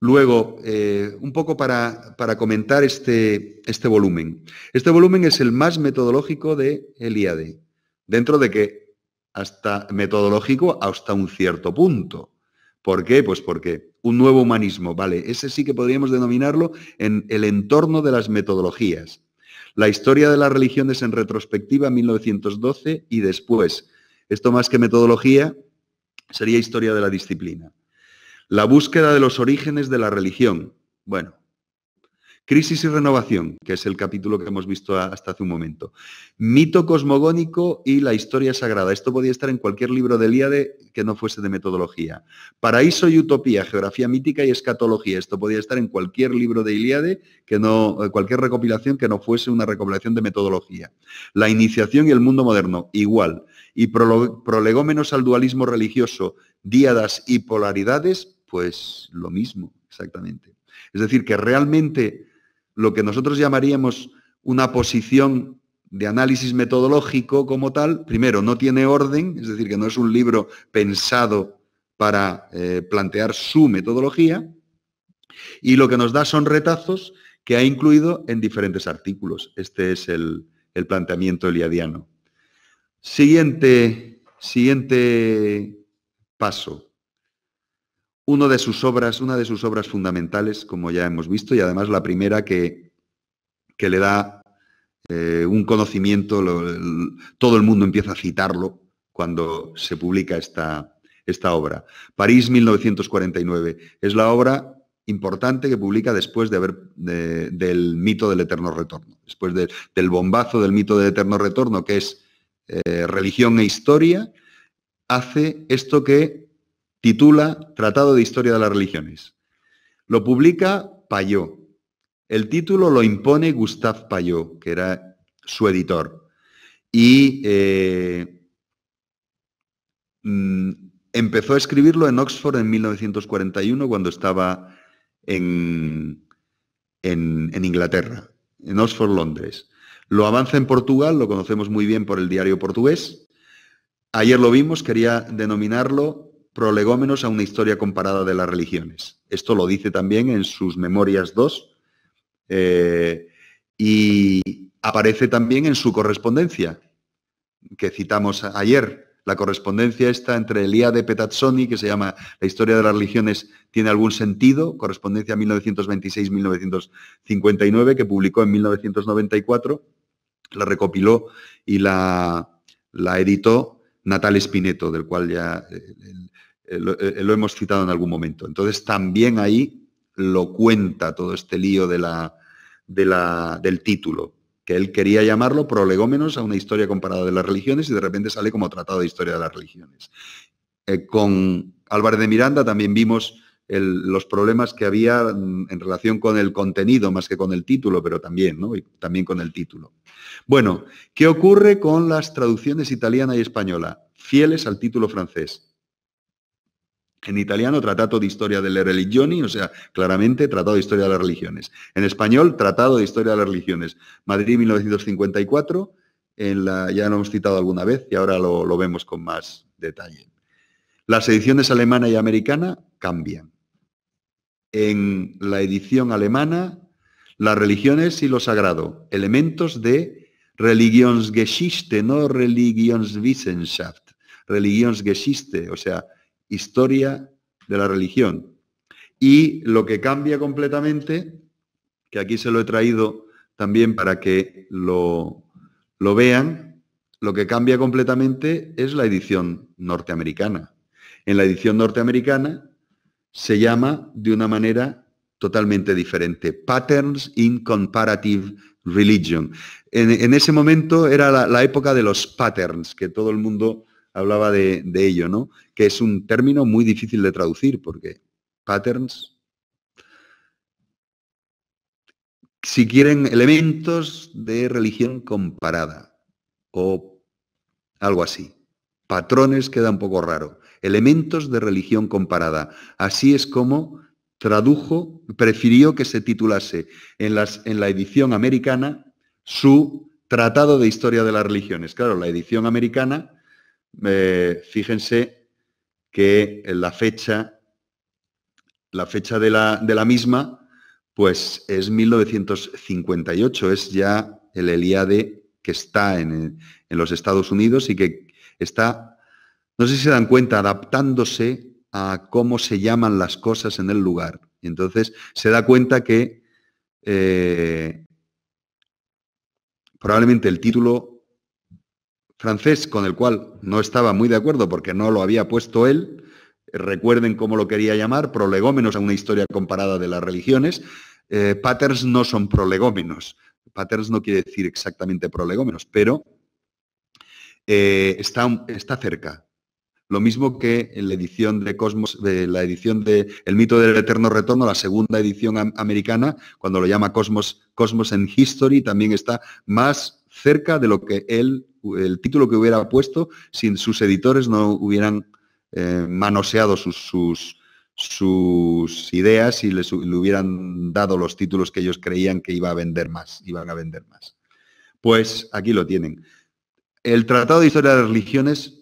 Luego, eh, un poco para, comentar este, este, volumen. Este volumen es el más metodológico de Eliade, dentro de que hasta metodológico hasta un cierto punto. ¿Por qué? Pues porque un nuevo humanismo, vale, ese sí que podríamos denominarlo en el entorno de las metodologías. La historia de las religiones en retrospectiva, 1912 y después. Esto más que metodología, sería historia de la disciplina. La búsqueda de los orígenes de la religión. Bueno, Crisis y renovación, que es el capítulo que hemos visto hasta hace un momento. Mito cosmogónico y la historia sagrada. Esto podía estar en cualquier libro de Iade que no fuese de metodología. Paraíso y utopía, geografía mítica y escatología. Esto podía estar en cualquier libro de Ilíade que no eh, cualquier recopilación que no fuese una recopilación de metodología. La iniciación y el mundo moderno, igual. Y prolegómenos al dualismo religioso, díadas y polaridades, pues lo mismo, exactamente. Es decir, que realmente lo que nosotros llamaríamos una posición de análisis metodológico como tal, primero, no tiene orden, es decir, que no es un libro pensado para eh, plantear su metodología, y lo que nos da son retazos que ha incluido en diferentes artículos. Este es el, el planteamiento eliadiano. Siguiente, siguiente paso de sus obras, una de sus obras fundamentales, como ya hemos visto, y además la primera que, que le da eh, un conocimiento, todo el mundo empieza a citarlo cuando se publica esta, esta obra. París 1949 es la obra importante que publica después de del mito del eterno retorno, después del bombazo del mito del eterno retorno, que es eh, religión e historia, hace esto que Titula Tratado de Historia de las Religiones. Lo publica Payó. El título lo impone Gustave Payó, que era su editor. Y eh, mm, empezó a escribirlo en Oxford en 1941, cuando estaba en, en Inglaterra, en Oxford, Londres. Lo avanza en Portugal, lo conocemos muy bien por el diario portugués. Ayer lo vimos, quería denominarlo prolegómenos a una historia comparada de las religiones. Esto lo dice también en sus Memorias 2 eh, y aparece también en su correspondencia, que citamos ayer. La correspondencia está entre Elía de Petazzoni, que se llama La historia de las religiones tiene algún sentido, correspondencia 1926-1959, que publicó en 1994, la recopiló y la, editó Natal spineto del cual ya eh, eh, eh, eh, lo, hemos citado en algún momento. Entonces también ahí lo cuenta todo este lío de la, del título, que él quería llamarlo Prolegómenos a una historia comparada de las religiones y de repente sale como Tratado de Historia de las Religiones. con Álvarez de Miranda también vimos los problemas que había mm, en relación con el contenido más que con el título, pero también, ¿no? también con el título. Bueno, ¿qué ocurre con las traducciones italiana y española? Fieles al título francés. En italiano, Tratado de Historia delle Religioni, o sea, claramente Tratado de Historia de las Religiones. En español, Tratado de Historia de las Religiones. Madrid, 1954. En la, ya lo hemos citado alguna vez y ahora lo vemos con más detalle. Las ediciones alemana y americana cambian. En la edición alemana, las religiones y lo sagrado, elementos de Religionsgeschichte, no Religionswissenschaft, Religionsgeschichte, o sea, historia de la religión. Y lo que cambia completamente, que aquí se lo he traído también para que lo, lo vean, lo que cambia completamente es la edición norteamericana. En la edición norteamericana se llama de una manera totalmente diferente, Patterns in Comparative Religion. En, ese momento era la, la, época de los patterns, que todo el mundo hablaba de, ello, ¿no? Que es un término muy difícil de traducir porque patterns... Si quieren elementos de religión comparada o algo así. Patrones queda un poco raro. Elementos de religión comparada. Así es como tradujo, prefirió que se titulase en, las, en la edición americana su Tratado de Historia de las Religiones. Claro, la edición americana eh, fíjense que la fecha, la fecha de la, misma, pues es 1958, es ya el Eliade que está en, los Estados Unidos y que está, no sé si se dan cuenta, adaptándose a cómo se llaman las cosas en el lugar. Y entonces se da cuenta que eh, probablemente el título francés con el cual no estaba muy de acuerdo porque no lo había puesto él. Eh, recuerden cómo lo quería llamar, prolegómenos a una historia comparada de las religiones. Eh, patterns no son prolegómenos. Patterns no quiere decir exactamente prolegómenos, pero eh, está, cerca. Lo mismo que en la edición de Cosmos, de la edición de El mito del eterno retorno, la segunda edición americana, cuando lo llama Cosmos, Cosmos en History, también está más cerca de lo que él el título que hubiera puesto si sus editores no hubieran eh, manoseado sus, sus, ideas y les, le hubieran dado los títulos que ellos creían que iba a vender más, iban a vender más. Pues aquí lo tienen. El Tratado de Historia de las Religiones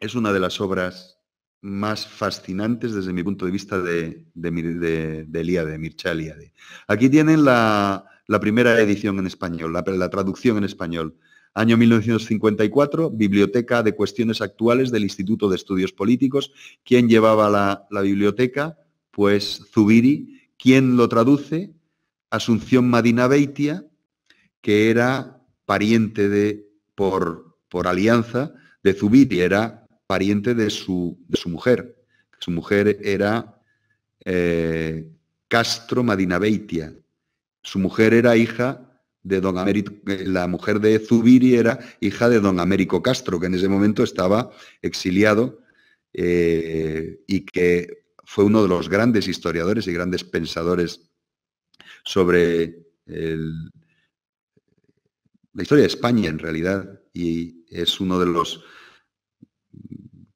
es una de las obras más fascinantes desde mi punto de vista de, de, de, de Mircea Aquí tienen la, primera edición en español, la, traducción en español. Año 1954, Biblioteca de Cuestiones Actuales del Instituto de Estudios Políticos. ¿Quién llevaba la, biblioteca? Pues Zubiri. ¿Quién lo traduce? Asunción Madinabeitia, que era pariente de, por, por alianza de Zubiri, era pariente de su, mujer. Su mujer era eh, Castro Madinabeitia. Su mujer era hija de don Américo, la mujer de Zubiri era hija de don Américo Castro, que en ese momento estaba exiliado eh, y que fue uno de los grandes historiadores y grandes pensadores sobre la historia de España en realidad, y es uno de los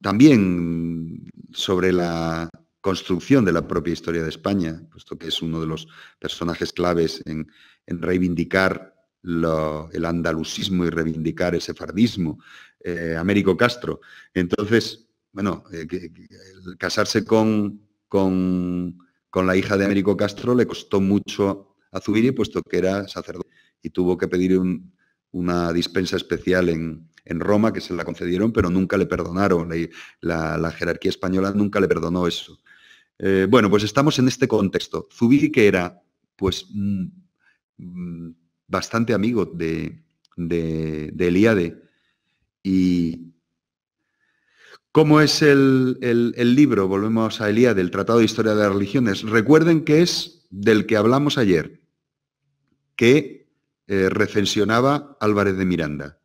también sobre la construcción de la propia historia de España, puesto que es uno de los personajes claves en, en reivindicar el andalucismo y reivindicar el sefardismo, eh, Américo Castro. Entonces, bueno, eh, casarse con, con, con, la hija de Américo Castro le costó mucho a Zubiri, puesto que era sacerdote y tuvo que pedir una dispensa especial en, Roma, que se la concedieron, pero nunca le perdonaron. La, la, jerarquía española nunca le perdonó eso. Eh, bueno, pues estamos en este contexto. Zubiri, que era pues mm, Mm, bastante amigo de, de, de Eliade. Y ¿Cómo es el, libro? Volvemos a Eliade, el Tratado de Historia de las Religiones. Recuerden que es del que hablamos ayer, que eh, recensionaba Álvarez de Miranda.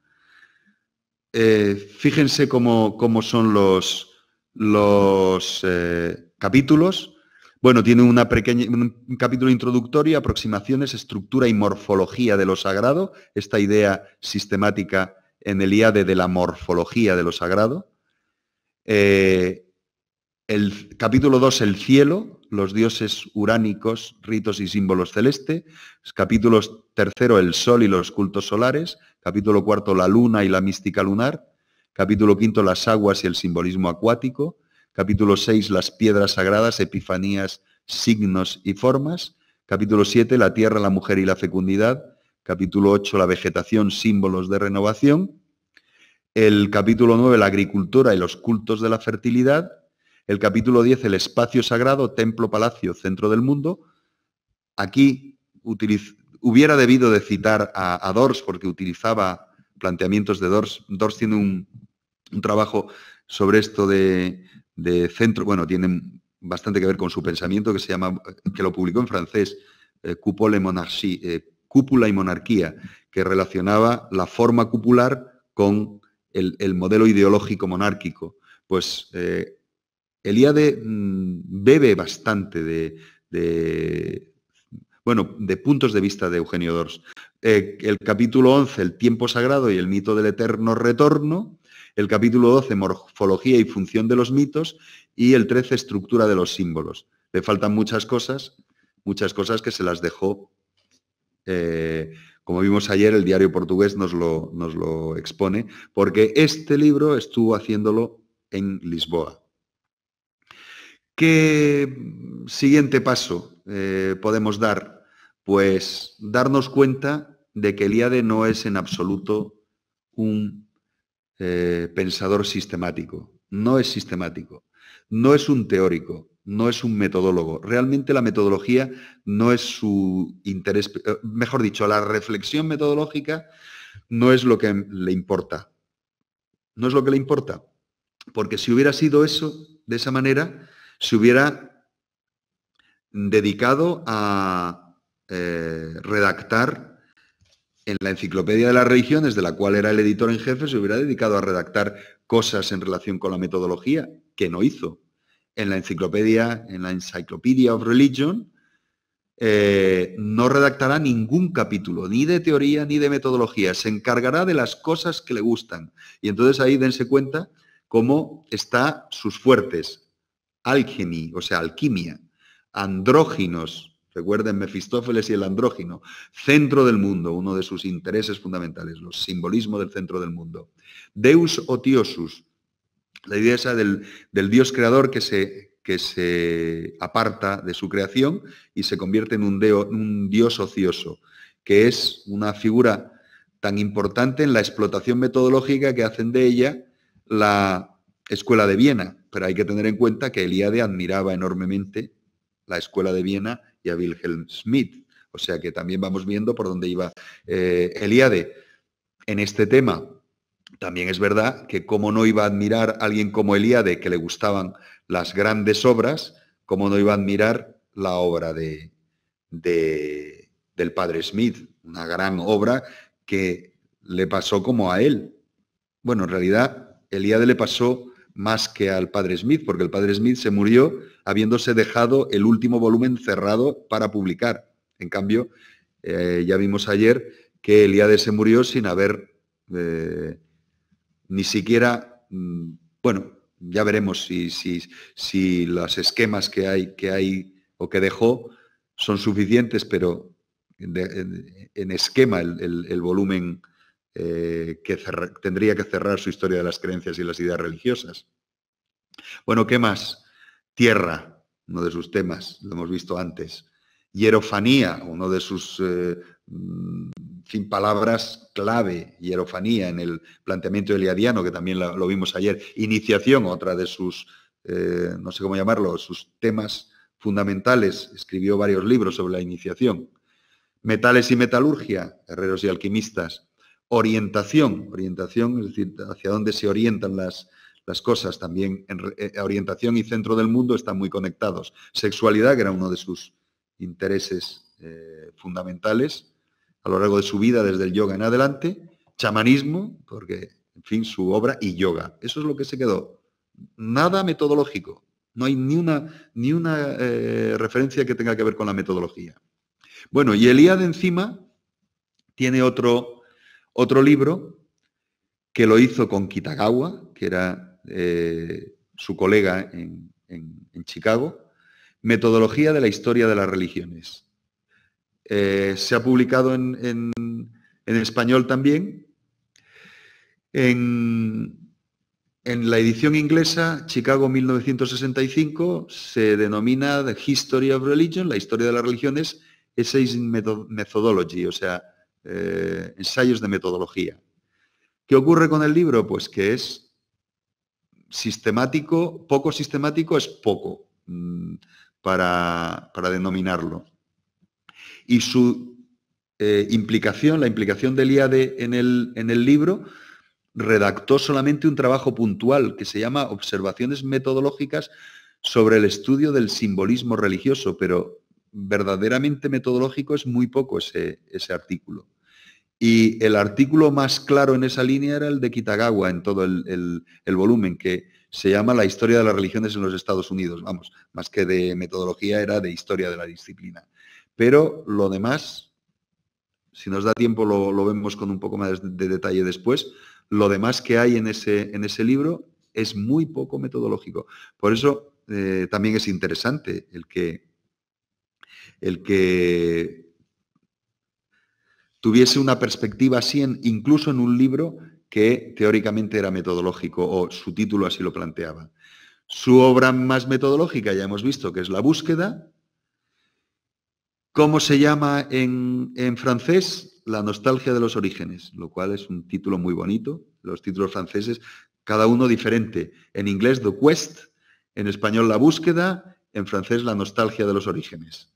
Eh, fíjense cómo, son los, los eh, capítulos. Bueno, tiene un capítulo introductorio, aproximaciones, estructura y morfología de lo sagrado, esta idea sistemática en el IADE de la morfología de lo sagrado. Eh, el capítulo 2, el cielo, los dioses uránicos, ritos y símbolos celeste. Capítulos 3, el sol y los cultos solares. Capítulo 4, la luna y la mística lunar. Capítulo 5, las aguas y el simbolismo acuático. Capítulo 6, las piedras sagradas, epifanías, signos y formas. Capítulo 7, la tierra, la mujer y la fecundidad. Capítulo 8, la vegetación, símbolos de renovación. El capítulo 9, la agricultura y los cultos de la fertilidad. El capítulo 10, el espacio sagrado, templo, palacio, centro del mundo. Aquí hubiera debido de citar a, a, Dors porque utilizaba planteamientos de Dors. Dors tiene un trabajo sobre esto de de centro, bueno, tienen bastante que ver con su pensamiento, que se llama, que lo publicó en francés, eh, eh, Cúpula, y monarquía, que relacionaba la forma cupular con el, modelo ideológico monárquico. Pues eh, Eliade mm, bebe bastante de, bueno, de puntos de vista de Eugenio Dors. Eh, el capítulo 11, El tiempo sagrado y el mito del eterno retorno, el capítulo 12, morfología y función de los mitos, y el 13, estructura de los símbolos. Le faltan muchas cosas, muchas cosas que se las dejó, eh, como vimos ayer, el diario portugués nos lo, nos lo expone, porque este libro estuvo haciéndolo en Lisboa. ¿Qué siguiente paso eh, podemos dar? Pues darnos cuenta de que el IADE no es en absoluto un eh, pensador sistemático, no es sistemático, no es un teórico, no es un metodólogo. Realmente la metodología no es su interés, eh, mejor dicho, la reflexión metodológica no es lo que le importa. No es lo que le importa. Porque si hubiera sido eso, de esa manera, se hubiera dedicado a eh, redactar en la Enciclopedia de las Religiones, de la cual era el editor en jefe, se hubiera dedicado a redactar cosas en relación con la metodología, que no hizo. En la Enciclopedia, en la Encyclopedia of Religion, eh, no redactará ningún capítulo, ni de teoría ni de metodología. Se encargará de las cosas que le gustan. Y entonces ahí dense cuenta cómo está sus fuertes. Alchemy, o sea, alquimia, andróginos, Recuerden Mefistófeles y el andrógino, centro del mundo, uno de sus intereses fundamentales, los simbolismos del centro del mundo. Deus otiosus, la idea esa del, Dios creador que se, aparta de su creación y se convierte en un, un Dios ocioso, que es una figura tan importante en la explotación metodológica que hacen de ella la Escuela de Viena. Pero hay que tener en cuenta que Eliade admiraba enormemente la Escuela de Viena y a Wilhelm Schmidt. O sea que también vamos viendo por dónde iba eh, Eliade en este tema. También es verdad que como no iba a admirar a alguien como Eliade, que le gustaban las grandes obras, como no iba a admirar la obra de, de, del padre Smith, una gran obra que le pasó como a él. Bueno, en realidad Eliade le pasó más que al padre Smith, porque el padre Smith se murió habiéndose dejado el último volumen cerrado para publicar. En cambio, eh, ya vimos ayer que Eliade se murió sin haber eh, ni siquiera, mm, bueno, ya veremos si, si, si los esquemas que hay, que hay o que dejó son suficientes, pero en, esquema el volumen eh, que tendría que cerrar su historia de las creencias y las ideas religiosas. Bueno, ¿qué más? Tierra, uno de sus temas, lo hemos visto antes. Hierofanía, uno de sus eh, mm, sin palabras clave, hierofanía en el planteamiento eliadiano, que también lo, vimos ayer. Iniciación, otra de sus, eh, no sé cómo llamarlo, sus temas fundamentales. Escribió varios libros sobre la iniciación. Metales y metalurgia, herreros y alquimistas orientación, orientación, es decir, hacia dónde se orientan las, las cosas también, en, eh, orientación y centro del mundo están muy conectados. Sexualidad, que era uno de sus intereses eh, fundamentales a lo largo de su vida, desde el yoga en adelante, chamanismo, porque, en fin, su obra y yoga. Eso es lo que se quedó. Nada metodológico. No hay ni una, ni una eh, referencia que tenga que ver con la metodología. Bueno, y de encima tiene otro, otro libro que lo hizo con Kitagawa, que era eh, su colega en, Chicago, Metodología de la Historia de las Religiones. Eh, se ha publicado en, español también. En, en la edición inglesa, Chicago 1965, se denomina The History of Religion, la historia de las religiones, Essays in Methodology, o sea, eh, ensayos de metodología. ¿Qué ocurre con el libro? Pues que es sistemático, poco sistemático es poco mm, para, denominarlo. Y su eh, implicación, la implicación del IADE en el, en el libro, redactó solamente un trabajo puntual que se llama Observaciones metodológicas sobre el estudio del simbolismo religioso, pero verdaderamente metodológico es muy poco ese artículo. Y el artículo más claro en esa línea era el de Kitagawa en todo el, volumen, que se llama La historia de las religiones en los Estados Unidos. Vamos, más que de metodología era de historia de la disciplina. Pero lo demás, si nos da tiempo lo, vemos con un poco más de, detalle después, lo demás que hay en ese, en ese libro es muy poco metodológico. Por eso eh, también es interesante el que, el que tuviese una perspectiva así incluso en un libro que teóricamente era metodológico o su título así lo planteaba. Su obra más metodológica ya hemos visto que es La búsqueda. ¿Cómo se llama en francés? La nostalgia de los orígenes, lo cual es un título muy bonito. Los títulos franceses, cada uno diferente. En inglés, The Quest, en español, La búsqueda, en francés, La nostalgia de los orígenes.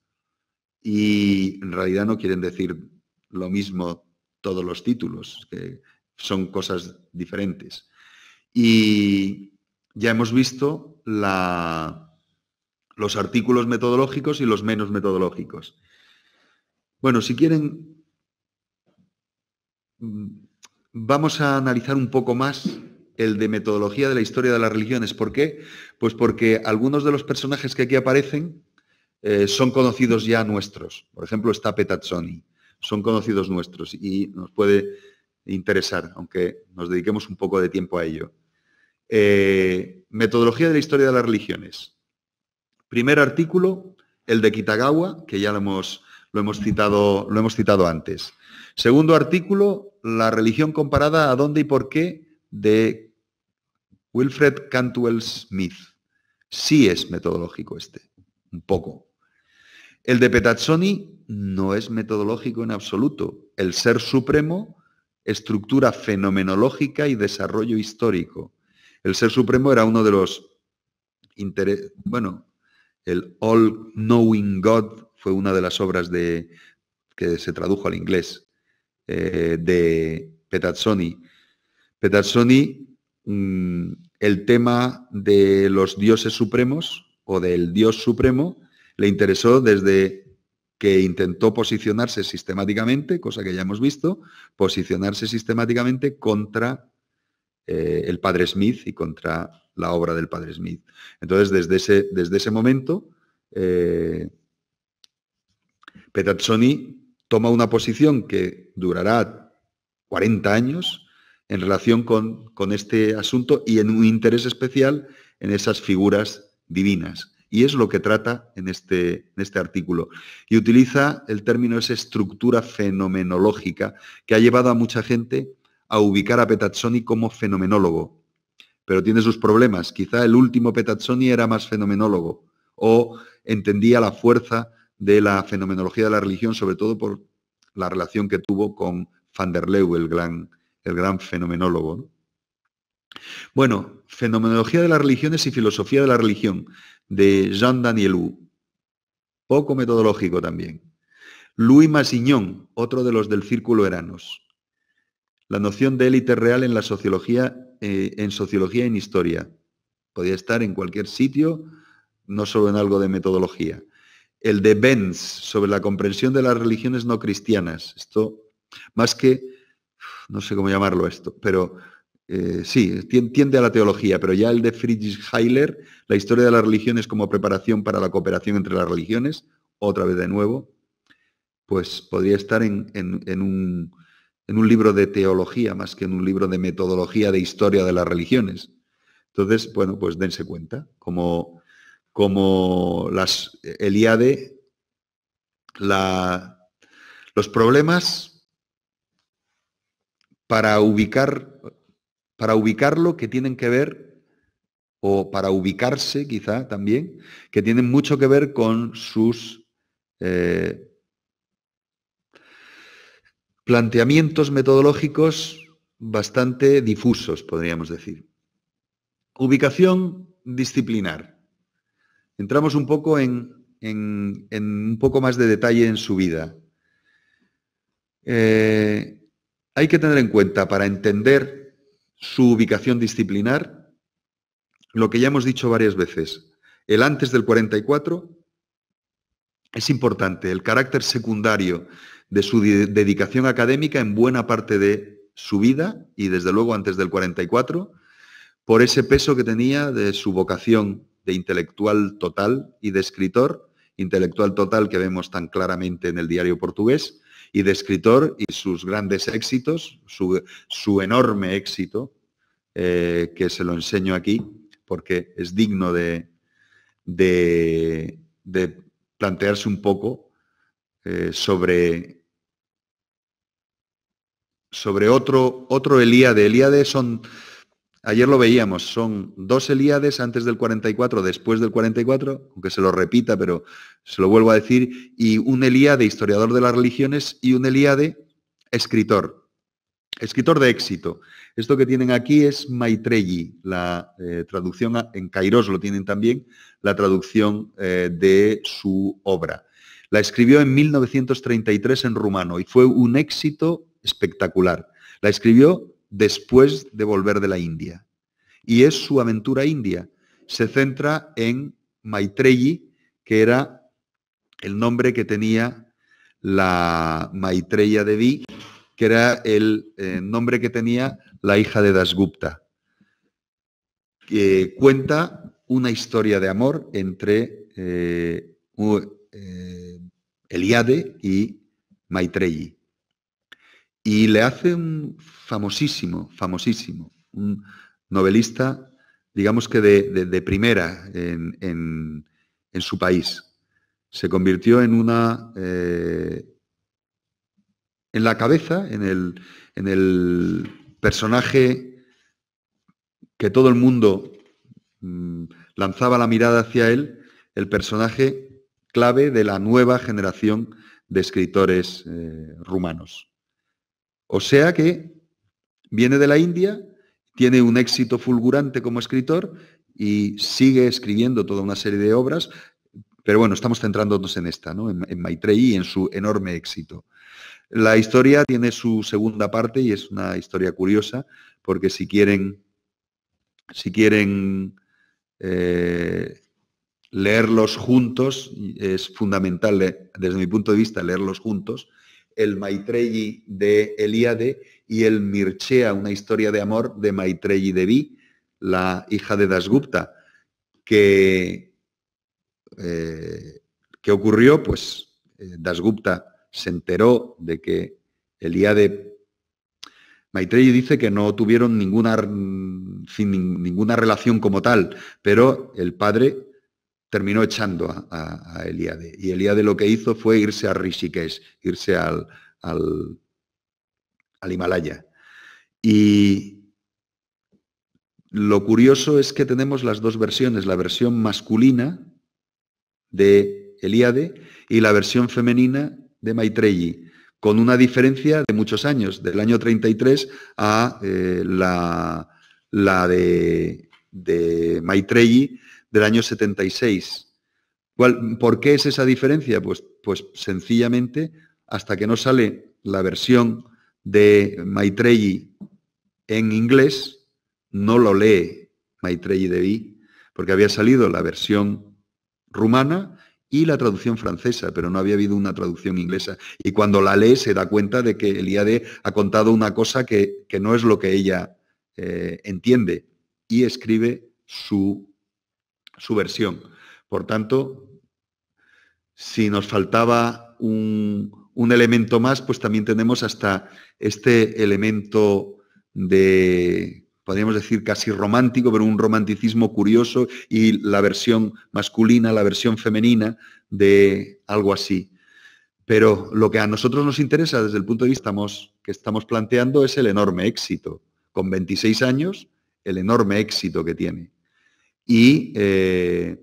Y en realidad no quieren decir lo mismo todos los títulos, que son cosas diferentes. Y ya hemos visto la, los artículos metodológicos y los menos metodológicos. Bueno, si quieren, mm, vamos a analizar un poco más el de metodología de la historia de las religiones. ¿Por qué? Pues porque algunos de los personajes que aquí aparecen eh, son conocidos ya nuestros. Por ejemplo, está Petazzoni son conocidos nuestros y nos puede interesar, aunque nos dediquemos un poco de tiempo a ello. Eh, metodología de la historia de las religiones. Primer artículo, el de Kitagawa, que ya lo hemos, lo hemos, citado, lo hemos citado antes. Segundo artículo, la religión comparada a dónde y por qué de Wilfred Cantwell Smith. Sí es metodológico este, un poco. El de Petazzoni no es metodológico en absoluto. El ser supremo, estructura fenomenológica y desarrollo histórico. El ser supremo era uno de los intereses... bueno, el All Knowing God fue una de las obras de, que se tradujo al inglés eh, de Petazzoni. Petazzoni, mm, el tema de los dioses supremos o del dios supremo, le interesó desde que intentó posicionarse sistemáticamente, cosa que ya hemos visto, posicionarse sistemáticamente contra eh, el padre Smith y contra la obra del padre Smith. Entonces, desde ese, desde ese momento, eh, Petazzoni toma una posición que durará 40 años en relación con, con este asunto y en un interés especial en esas figuras divinas y es lo que trata en este, este artículo. Y utiliza el término esa estructura fenomenológica que ha llevado a mucha gente a ubicar a Petazzoni como fenomenólogo. Pero tiene sus problemas. Quizá el último Petazzoni era más fenomenólogo o entendía la fuerza de la fenomenología de la religión, sobre todo por la relación que tuvo con van der Leeuw, el gran, el gran fenomenólogo. Bueno, fenomenología de las religiones y filosofía de la religión de Jean Danielou, poco metodológico también. Louis Massignon, otro de los del círculo Eranos. La noción de élite real en la sociología, eh, en sociología y en historia. Podía estar en cualquier sitio, no solo en algo de metodología. El de Benz sobre la comprensión de las religiones no cristianas. Esto, más que, no sé cómo llamarlo esto, pero eh, sí, tiende a la teología, pero ya el de Friedrich Heiler, la historia de las religiones como preparación para la cooperación entre las religiones, otra vez de nuevo, pues podría estar en, un, libro de teología más que en un libro de metodología de historia de las religiones. Entonces, bueno, pues dense cuenta, como, como las Eliade, la, los problemas para ubicar para ubicarlo que tienen que ver, o para ubicarse quizá también, que tienen mucho que ver con sus eh, planteamientos metodológicos bastante difusos, podríamos decir. Ubicación disciplinar. Entramos un poco en, un poco más de detalle en su vida. Eh, hay que tener en cuenta para entender su ubicación disciplinar, lo que ya hemos dicho varias veces, el antes del 44 es importante, el carácter secundario de su dedicación académica en buena parte de su vida y desde luego antes del 44, por ese peso que tenía de su vocación de intelectual total y de escritor, intelectual total que vemos tan claramente en el diario portugués, y de escritor y sus grandes éxitos, su, enorme éxito, eh, que se lo enseño aquí, porque es digno de, de, plantearse un poco eh, sobre, sobre otro, otro Elíade. Elíade son ayer lo veíamos, son dos Elíades antes del 44, después del 44, aunque se lo repita, pero se lo vuelvo a decir, y un Elíade historiador de las religiones y un Elíade escritor, escritor de éxito. Esto que tienen aquí es Maitreyi, la eh, traducción, en Kairos lo tienen también, la traducción eh, de su obra. La escribió en 1933 en rumano y fue un éxito espectacular. La escribió después de volver de la India. Y es su aventura india. Se centra en Maitreyi, que era el nombre que tenía la Maitreya Devi, que era el eh, nombre que tenía la hija de Dasgupta, que cuenta una historia de amor entre eh, eh, Eliade y Maitreyi. Y le hace un famosísimo, famosísimo, un novelista, digamos que de, primera en, su país. Se convirtió en una... Eh, en la cabeza, en el, personaje que todo el mundo mm, lanzaba la mirada hacia él, el personaje clave de la nueva generación de escritores eh, rumanos. O sea que viene de la India, tiene un éxito fulgurante como escritor y sigue escribiendo toda una serie de obras, pero bueno, estamos centrándonos en esta, en, Maitreyi y en su enorme éxito. La historia tiene su segunda parte y es una historia curiosa, porque si quieren, si quieren eh, leerlos juntos, es fundamental, desde mi punto de vista, leerlos juntos, el Maitreyi de Elíade y el Mirchea, una historia de amor de Maitreyi Devi, la hija de Dasgupta, eh, que, ocurrió, pues eh, Dasgupta se enteró de que Elíade Maitreyi dice que no tuvieron ninguna, sin, ninguna relación como tal, pero el padre terminó echando a, Eliade. Y Eliade lo que hizo fue irse a Rishikesh, irse al, al, Himalaya. Y lo curioso es que tenemos las dos versiones, la versión masculina de Eliade y la versión femenina de Maitreyi, con una diferencia de muchos años, del año 33 a eh, la, de, de Maitreyi, del año 76. ¿Por qué es esa diferencia? Pues, pues sencillamente, hasta que no sale la versión de Maitreyi en inglés, no lo lee Maitreyi B. porque había salido la versión rumana y la traducción francesa, pero no había habido una traducción inglesa. Y cuando la lee se da cuenta de que Eliade ha contado una cosa que, no es lo que ella eh, entiende y escribe su su versión. Por tanto, si nos faltaba un, un elemento más, pues también tenemos hasta este elemento de, podríamos decir, casi romántico, pero un romanticismo curioso y la versión masculina, la versión femenina de algo así. Pero lo que a nosotros nos interesa desde el punto de vista que estamos planteando es el enorme éxito. Con 26 años, el enorme éxito que tiene y eh,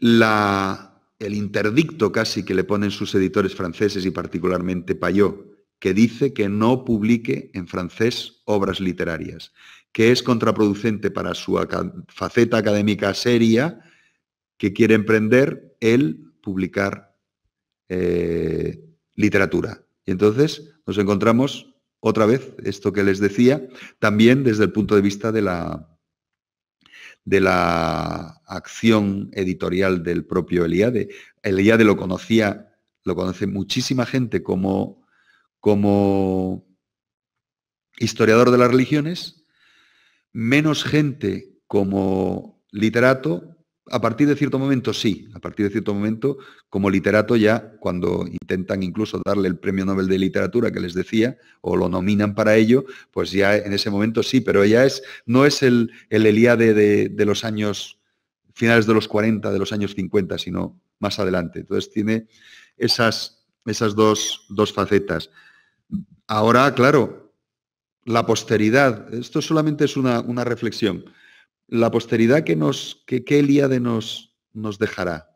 el interdicto casi que le ponen sus editores franceses y particularmente Payot, que dice que no publique en francés obras literarias, que es contraproducente para su faceta académica seria que quiere emprender el publicar eh, literatura. Y entonces nos encontramos otra vez esto que les decía, también desde el punto de vista de la, de la acción editorial del propio Eliade. Eliade lo conocía, lo conoce muchísima gente como, como historiador de las religiones, menos gente como literato a partir de cierto momento sí, a partir de cierto momento, como literato ya, cuando intentan incluso darle el premio Nobel de Literatura que les decía, o lo nominan para ello, pues ya en ese momento sí, pero ya es, no es el, el Eliade de, los años, finales de los 40, de los años 50, sino más adelante. Entonces tiene esas, esas dos, facetas. Ahora, claro, la posteridad, esto solamente es una, una reflexión la posteridad que, nos, que, nos, nos dejará.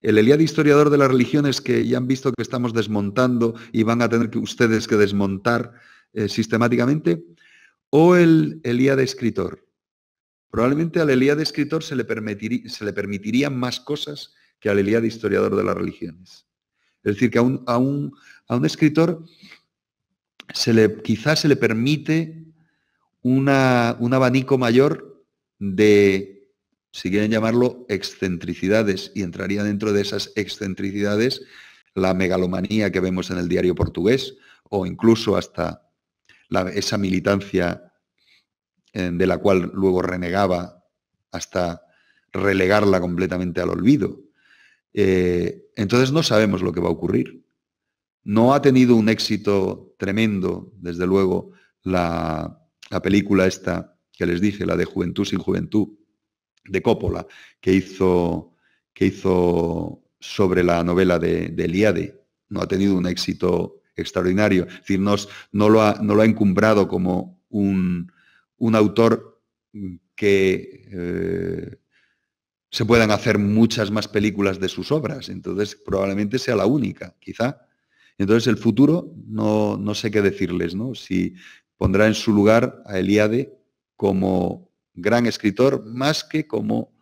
El Eliade historiador de las religiones que ya han visto que estamos desmontando y van a tener que ustedes que desmontar eh, sistemáticamente, o el Eliade escritor. Probablemente al Eliade escritor se le, permitiría, permitirían más cosas que al Eliade historiador de las religiones. Es decir, que a un, a un, escritor se le, quizás se le permite un abanico mayor de, si quieren llamarlo, excentricidades, y entraría dentro de esas excentricidades la megalomanía que vemos en el diario portugués, o incluso hasta esa militancia de la cual luego renegaba hasta relegarla completamente al olvido. Eh, entonces no sabemos lo que va a ocurrir. No ha tenido un éxito tremendo, desde luego, la, la película esta que les dije, la de Juventud sin Juventud, de Coppola, que hizo, que hizo sobre la novela de, Eliade, no ha tenido un éxito extraordinario. Es decir, no, lo, ha, no lo ha encumbrado como un, autor que eh, se puedan hacer muchas más películas de sus obras. Entonces, probablemente sea la única, quizá. Entonces, el futuro, no, no sé qué decirles, ¿no? Si pondrá en su lugar a Eliade como gran escritor más que como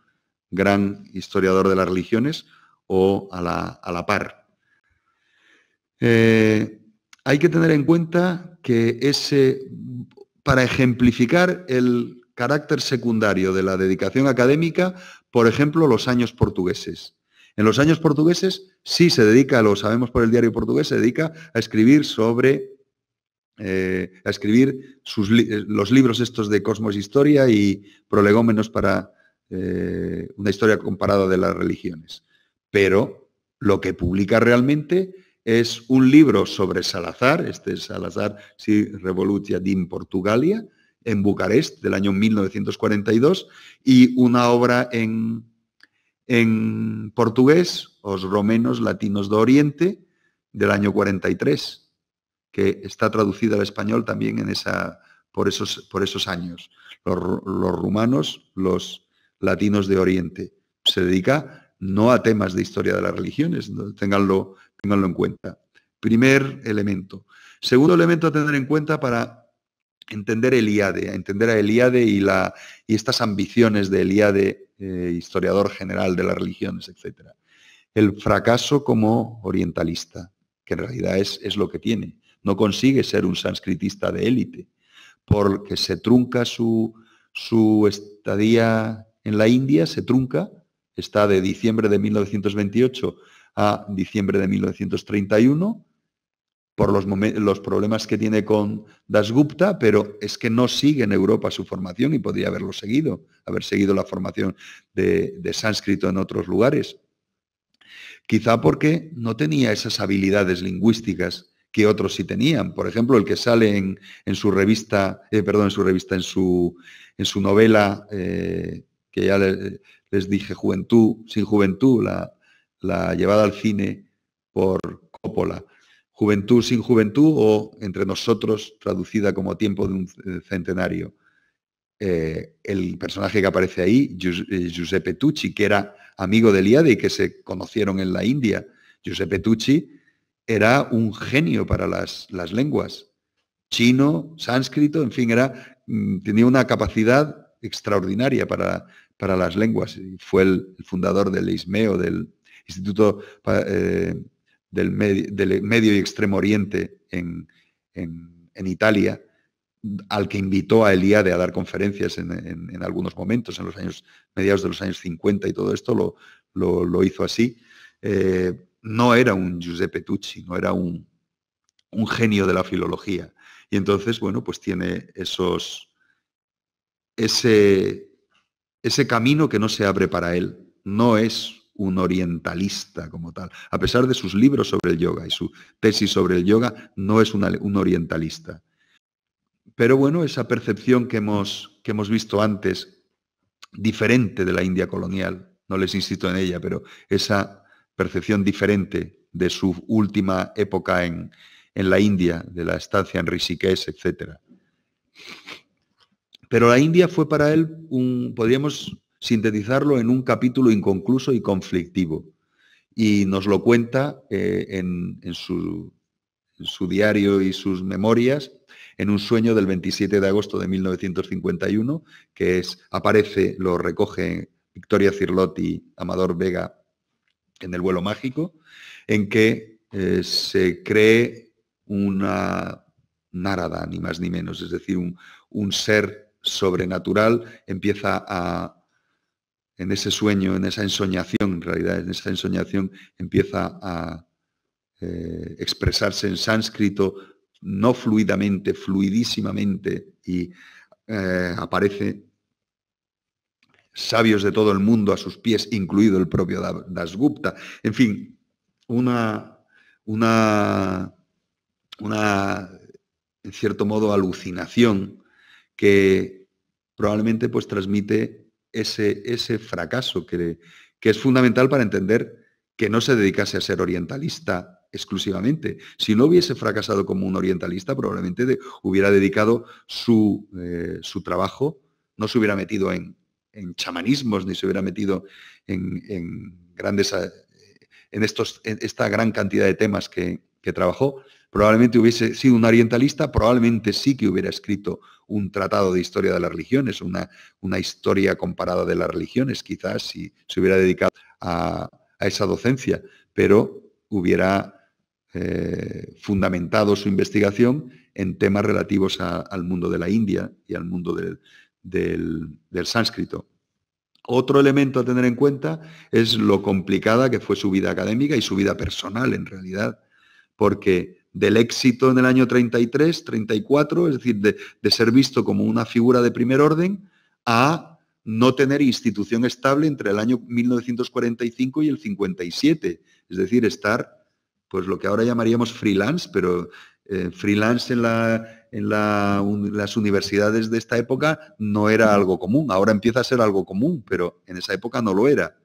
gran historiador de las religiones o a la, par. Eh, hay que tener en cuenta que ese, para ejemplificar el carácter secundario de la dedicación académica, por ejemplo, los años portugueses. En los años portugueses sí se dedica, lo sabemos por el diario portugués, se dedica a escribir sobre eh, a escribir sus eh, los libros estos de Cosmos Historia y prolegómenos para eh, una historia comparada de las religiones. Pero lo que publica realmente es un libro sobre Salazar, este es Salazar si sí, Revolutia din Portugalia, en Bucarest del año 1942, y una obra en, en portugués, Os Romenos Latinos de Oriente, del año 43 que está traducida al español también en esa, por, esos, por esos años. Los, rumanos, los latinos de Oriente. Se dedica no a temas de historia de las religiones, ténganlo en cuenta. Primer elemento. Segundo elemento a tener en cuenta para entender Eliade, entender a Eliade y, la, y estas ambiciones de Eliade, eh, historiador general de las religiones, etc. El fracaso como orientalista, que en realidad es, es lo que tiene. No consigue ser un sanscritista de élite porque se trunca su, su estadía en la India, se trunca, está de diciembre de 1928 a diciembre de 1931 por los, los, problemas que tiene con Dasgupta, pero es que no sigue en Europa su formación y podría haberlo seguido, haber seguido la formación de, de sánscrito en otros lugares. Quizá porque no tenía esas habilidades lingüísticas que otros sí tenían. Por ejemplo, el que sale en, su revista, eh, perdón, en su revista, en su, en su novela, eh, que ya les, dije, Juventud, sin Juventud, la, la llevada al cine por Coppola. Juventud sin Juventud o Entre nosotros, traducida como Tiempo de un eh, Centenario. el personaje que aparece ahí, Giuseppe Tucci, que era amigo de Eliade y que se conocieron en la India. Giuseppe Tucci era un genio para las, lenguas. Chino, sánscrito, en fin, era, mm, tenía una capacidad extraordinaria para, para las lenguas. Fue el, fundador del ISMEO, del Instituto eh, del, Medio, del, Medio y Extremo Oriente en, Italia, al que invitó a Eliade a dar conferencias en, algunos momentos, en los años, mediados de los años 50 y todo esto, lo, hizo así. Eh, no era un Giuseppe Tucci, no era un, un genio de la filología. Y entonces, bueno, pues tiene esos, ese, ese camino que no se abre para él. No es un orientalista como tal. A pesar de sus libros sobre el yoga y su tesis sobre el yoga, no es un orientalista. Pero bueno, esa percepción que hemos, que hemos visto antes, diferente de la India colonial, no les insisto en ella, pero esa percepción diferente de su última época en, la India, de la estancia en Rishikesh, etc. Pero la India fue para él un, podríamos sintetizarlo en un capítulo inconcluso y conflictivo. Y nos lo cuenta eh, en, en, su, diario y sus memorias en un sueño del 27 de agosto de 1951, que es, aparece, lo recoge Victoria Cirlotti, Amador Vega en el vuelo mágico, en que eh, se cree una Narada, ni más ni menos, es decir, un, ser sobrenatural empieza a, en ese sueño, en esa ensoñación, en realidad, en esa ensoñación empieza a eh, expresarse en sánscrito, no fluidamente, fluidísimamente, y eh, aparece sabios de todo el mundo a sus pies, incluido el propio Dasgupta. En fin, una, una, una en cierto modo, alucinación que probablemente pues, transmite ese, ese fracaso que, que es fundamental para entender que no se dedicase a ser orientalista exclusivamente. Si no hubiese fracasado como un orientalista, probablemente hubiera dedicado eh, su trabajo, no se hubiera metido en en chamanismos ni se hubiera metido en, grandes eh, en, estos, esta gran cantidad de temas que, trabajó, probablemente hubiese sido un orientalista, probablemente sí que hubiera escrito un tratado de historia de las religiones, una, una historia comparada de las religiones, quizás si se hubiera dedicado a, esa docencia, pero hubiera eh, fundamentado su investigación en temas relativos al mundo de la India y al mundo del, del, sánscrito. Otro elemento a tener en cuenta es lo complicada que fue su vida académica y su vida personal, en realidad, porque del éxito en el año 33, 34, es decir, de, de, ser visto como una figura de primer orden, a no tener institución estable entre el año 1945 y el 57, es decir, estar, pues lo que ahora llamaríamos freelance, pero eh, freelance en, la, en las universidades de esta época no era algo común. Ahora empieza a ser algo común, pero en esa época no lo era.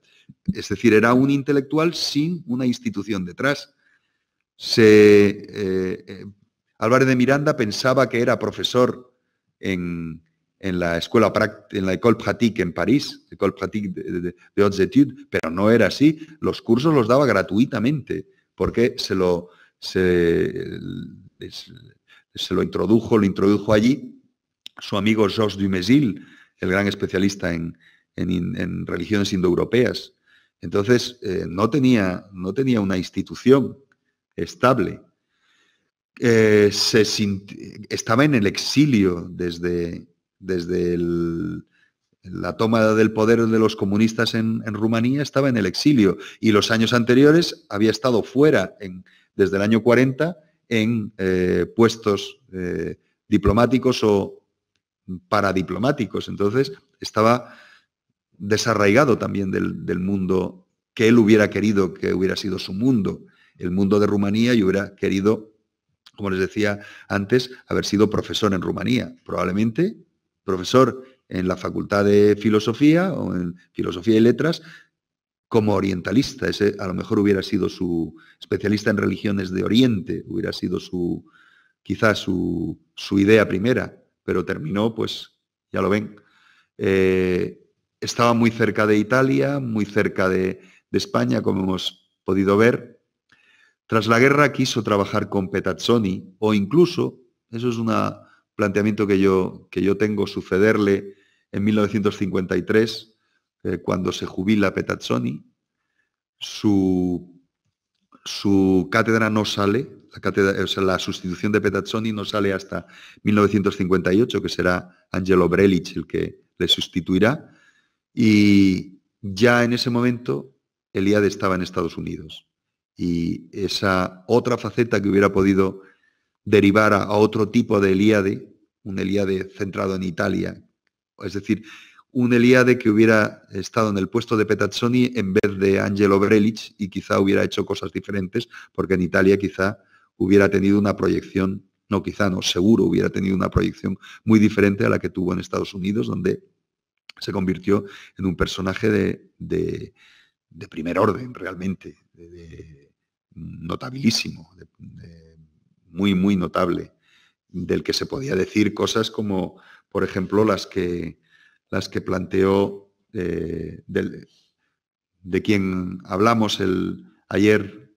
Es decir, era un intelectual sin una institución detrás. Eh, eh, Álvarez de Miranda pensaba que era profesor en, la escuela en la École Pratique en París, École Pratique de, de, de Études, pero no era así. Los cursos los daba gratuitamente porque se lo, se lo introdujo, lo introdujo allí. Su amigo Georges Dumézil, el gran especialista en, religiones indoeuropeas. Entonces, eh, no, tenía, no tenía una institución estable. Eh, se estaba en el exilio desde, desde la toma del poder de los comunistas en, Rumanía, estaba en el exilio y los años anteriores había estado fuera desde el año 40 en eh, puestos eh, diplomáticos o paradiplomáticos. Entonces, estaba desarraigado también del, del, mundo que él hubiera querido que hubiera sido su mundo, el mundo de Rumanía, y hubiera querido, como les decía antes, haber sido profesor en Rumanía, probablemente profesor en la Facultad de Filosofía o en Filosofía y Letras, como orientalista, a lo mejor hubiera sido su especialista en religiones de Oriente, hubiera sido su quizás su, idea primera, pero terminó, pues ya lo ven. Eh, estaba muy cerca de Italia, muy cerca de, de, España, como hemos podido ver. Tras la guerra quiso trabajar con Petazzoni o incluso, eso es un planteamiento que yo, que yo tengo, sucederle en 1953 eh, cuando se jubila Petazzoni, su, su cátedra no sale, la, la sustitución de Petazzoni no sale hasta 1958, que será Angelo Brelich el que le sustituirá, y ya en ese momento Eliade estaba en Estados Unidos. Y esa otra faceta que hubiera podido derivar a, a otro tipo de Eliade, un Eliade centrado en Italia, es decir, un Eliade que hubiera estado en el puesto de Petazzoni en vez de Angelo Brelic y quizá hubiera hecho cosas diferentes, porque en Italia quizá hubiera tenido una proyección, no quizá no, seguro hubiera tenido una proyección muy diferente a la que tuvo en Estados Unidos, donde se convirtió en un personaje de, de, primer orden, realmente, notabilísimo, muy, muy notable, del que se podía decir cosas como, por ejemplo, las que las que planteó eh, de quien hablamos el, ayer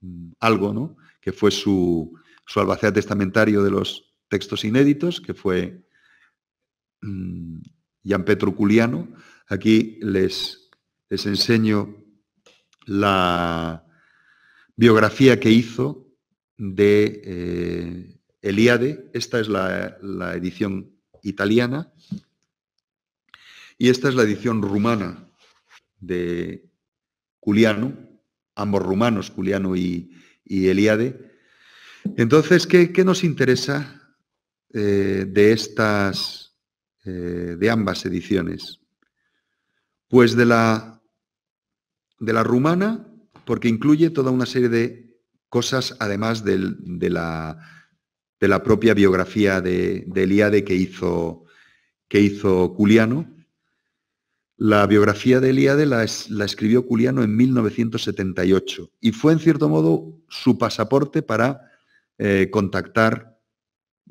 mm, algo, ¿no? que fue su, su albacea testamentario de los textos inéditos, que fue Gian mm, Petro Aquí les, les enseño la biografía que hizo de eh, Eliade. Esta es la, la edición italiana y esta es la edición rumana de Culiano, ambos rumanos, Culiano y, Eliade. Entonces, ¿qué, nos interesa eh, de estas, eh, de ambas ediciones? Pues de la, de la rumana, porque incluye toda una serie de cosas, además de, la, de, la, propia biografía de, Eliade que hizo, que hizo Culiano la biografía de Elíade la, escribió Culiano en 1978 y fue, en cierto modo, su pasaporte para eh, contactar,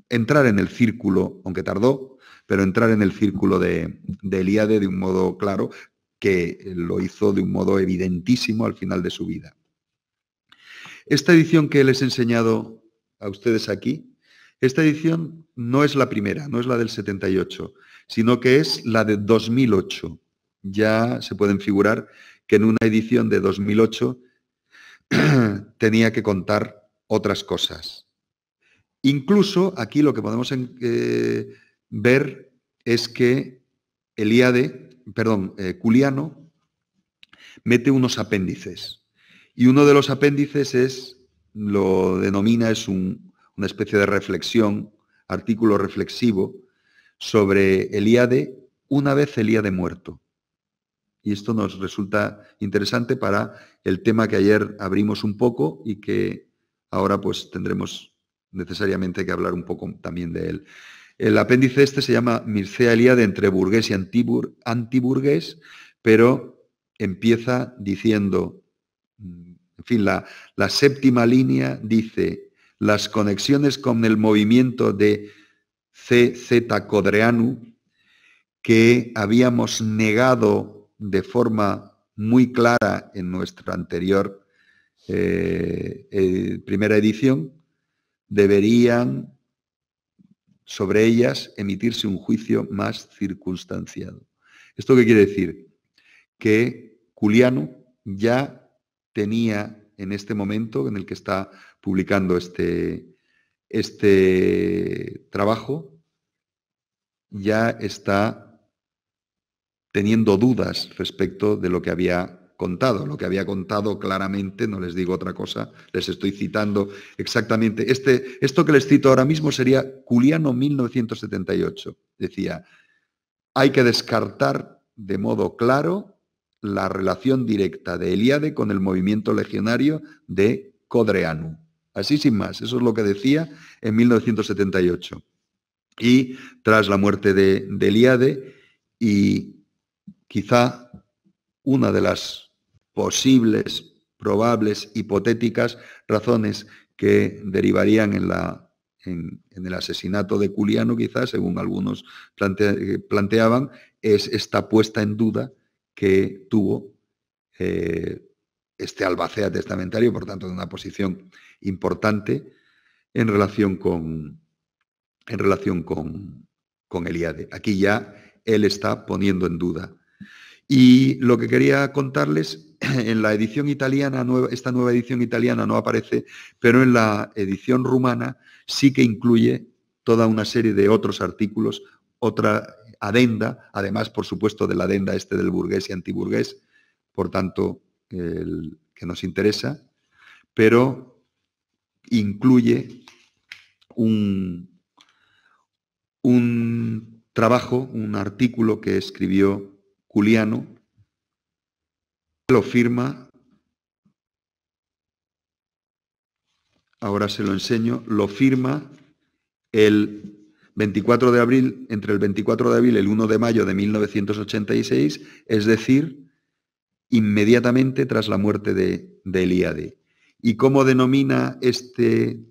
entrar en el círculo, aunque tardó, pero entrar en el círculo de, de Elíade de un modo claro, que lo hizo de un modo evidentísimo al final de su vida. Esta edición que les he enseñado a ustedes aquí, esta edición no es la primera, no es la del 78, sino que es la de 2008 ya se pueden figurar que en una edición de 2008 tenía que contar otras cosas. Incluso aquí lo que podemos eh, ver es que Eliade, perdón, Culiano, eh, mete unos apéndices. Y uno de los apéndices es, lo denomina, es una especie de reflexión, artículo reflexivo, sobre Eliade una vez Elíade muerto. Y esto nos resulta interesante para el tema que ayer abrimos un poco y que ahora pues tendremos necesariamente que hablar un poco también de él. El apéndice este se llama Mircea Eliade entre burgués y antiburgués, pero empieza diciendo, mm, en fin, la, la séptima línea dice, las conexiones con el movimiento de CZ Codreanu que habíamos negado de forma muy clara en nuestra anterior eh, eh, primera edición, deberían sobre ellas emitirse un juicio más circunstanciado. ¿Esto qué quiere decir? Que Culiano ya tenía en este momento en el que está publicando este, este trabajo, ya está teniendo dudas respecto de lo que había contado. Lo que había contado claramente, no les digo otra cosa, les estoy citando exactamente. Este, esto que les cito ahora mismo sería Culiano 1978. Decía, hay que descartar de modo claro la relación directa de Eliade con el movimiento legionario de Codreanu. Así sin más, eso es lo que decía en 1978. Y tras la muerte de, de Eliade y quizá una de las posibles, probables, hipotéticas razones que derivarían en, la, en, el asesinato de Culiano, quizás, según algunos planteaban, es esta puesta en duda que tuvo eh, este albacea testamentario, por tanto, de una posición importante en relación con, en relación con, con Eliade. Aquí ya él está poniendo en duda y lo que quería contarles, en la edición italiana, esta nueva edición italiana no aparece, pero en la edición rumana sí que incluye toda una serie de otros artículos, otra adenda, además, por supuesto, de la adenda este del burgués y antiburgués, por tanto, el que nos interesa, pero incluye un, un trabajo, un artículo que escribió Juliano lo firma, ahora se lo enseño, lo firma el 24 de abril, entre el 24 de abril y el 1 de mayo de 1986, es decir, inmediatamente tras la muerte de, Eliade. ¿Y cómo denomina este,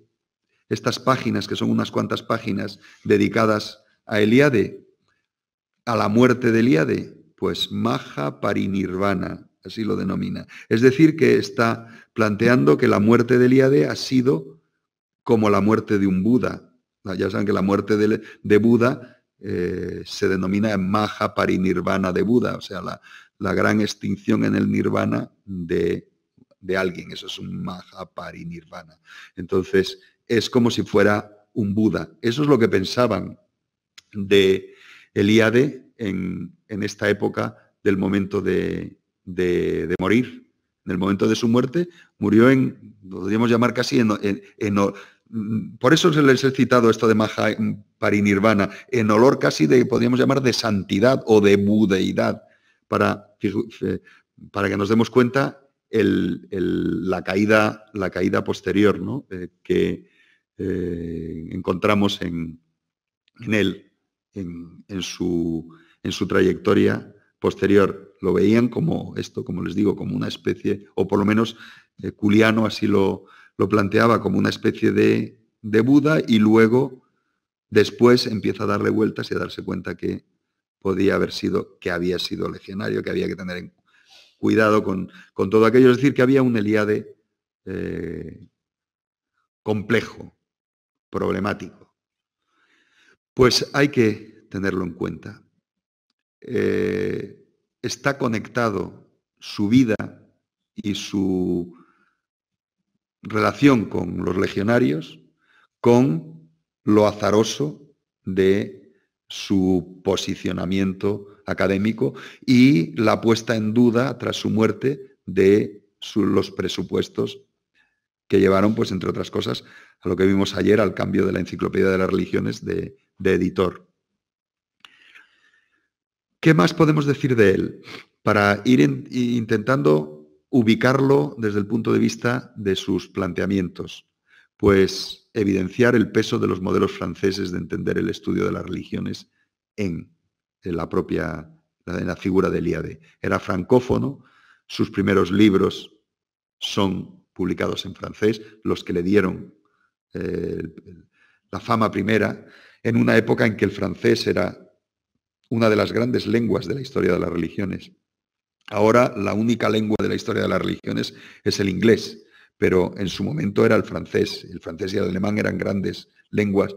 estas páginas, que son unas cuantas páginas dedicadas a Eliade, a la muerte de Eliade? pues maha parinirvana, así lo denomina. Es decir, que está planteando que la muerte de Eliade ha sido como la muerte de un Buda. Ah, ya saben que la muerte de, Buda eh, se denomina maha parinirvana de Buda, o sea, la, gran extinción en el nirvana de, alguien. Eso es un maha parinirvana. Entonces, es como si fuera un Buda. Eso es lo que pensaban de Eliade en, esta época del momento de, morir. En el momento de su muerte murió en, podríamos llamar casi en, mm, por eso les he citado esto de Maha mm, Parinirvana, en olor casi de, podríamos llamar, de santidad o de budeidad, para, eh, para que nos demos cuenta la, caída, la caída posterior eh, que eh, encontramos en, en él, en, su, en su trayectoria posterior. Lo veían como esto, como les digo, como una especie, o por lo menos Culiano eh, así lo, lo, planteaba, como una especie de, de Buda y luego, después, empieza a darle vueltas y a darse cuenta que podía haber sido, que había sido legionario, que había que tener cuidado con, todo aquello. Es decir, que había un Eliade eh, complejo, problemático. Pues hay que tenerlo en cuenta. Eh, está conectado su vida y su relación con los legionarios con lo azaroso de su posicionamiento académico y la puesta en duda tras su muerte de los presupuestos que llevaron, pues entre otras cosas, a lo que vimos ayer, al cambio de la Enciclopedia de las Religiones de editor. ¿Qué más podemos decir de él? Para ir intentando ubicarlo desde el punto de vista de sus planteamientos, pues evidenciar el peso de los modelos franceses de entender el estudio de las religiones en, la propia la figura de Eliade. Era francófono, sus primeros libros son publicados en francés, los que le dieron eh, la fama primera, en una época en que el francés era una de las grandes lenguas de la historia de las religiones. Ahora la única lengua de la historia de las religiones es el inglés, pero en su momento era el francés. El francés y el alemán eran grandes lenguas.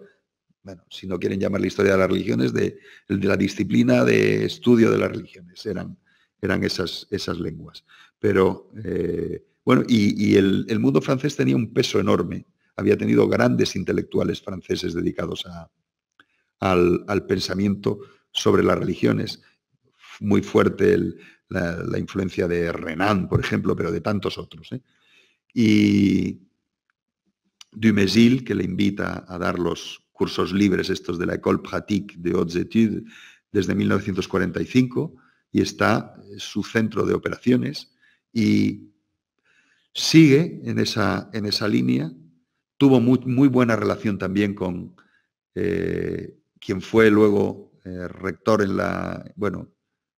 Bueno, si no quieren llamar la historia de las religiones, de, la disciplina de estudio de las religiones, eran, eran esas, esas lenguas. Pero, eh, bueno, y, el, mundo francés tenía un peso enorme. Había tenido grandes intelectuales franceses dedicados a, al, al pensamiento sobre las religiones. Muy fuerte la, influencia de Renan, por ejemplo, pero de tantos otros. ¿eh? Y Dumézil, que le invita a dar los cursos libres estos de la École Pratique de Haute desde 1945, y está su centro de operaciones, y sigue en esa, en esa línea. Tuvo muy, buena relación también con eh, quien fue luego eh, rector en la, bueno,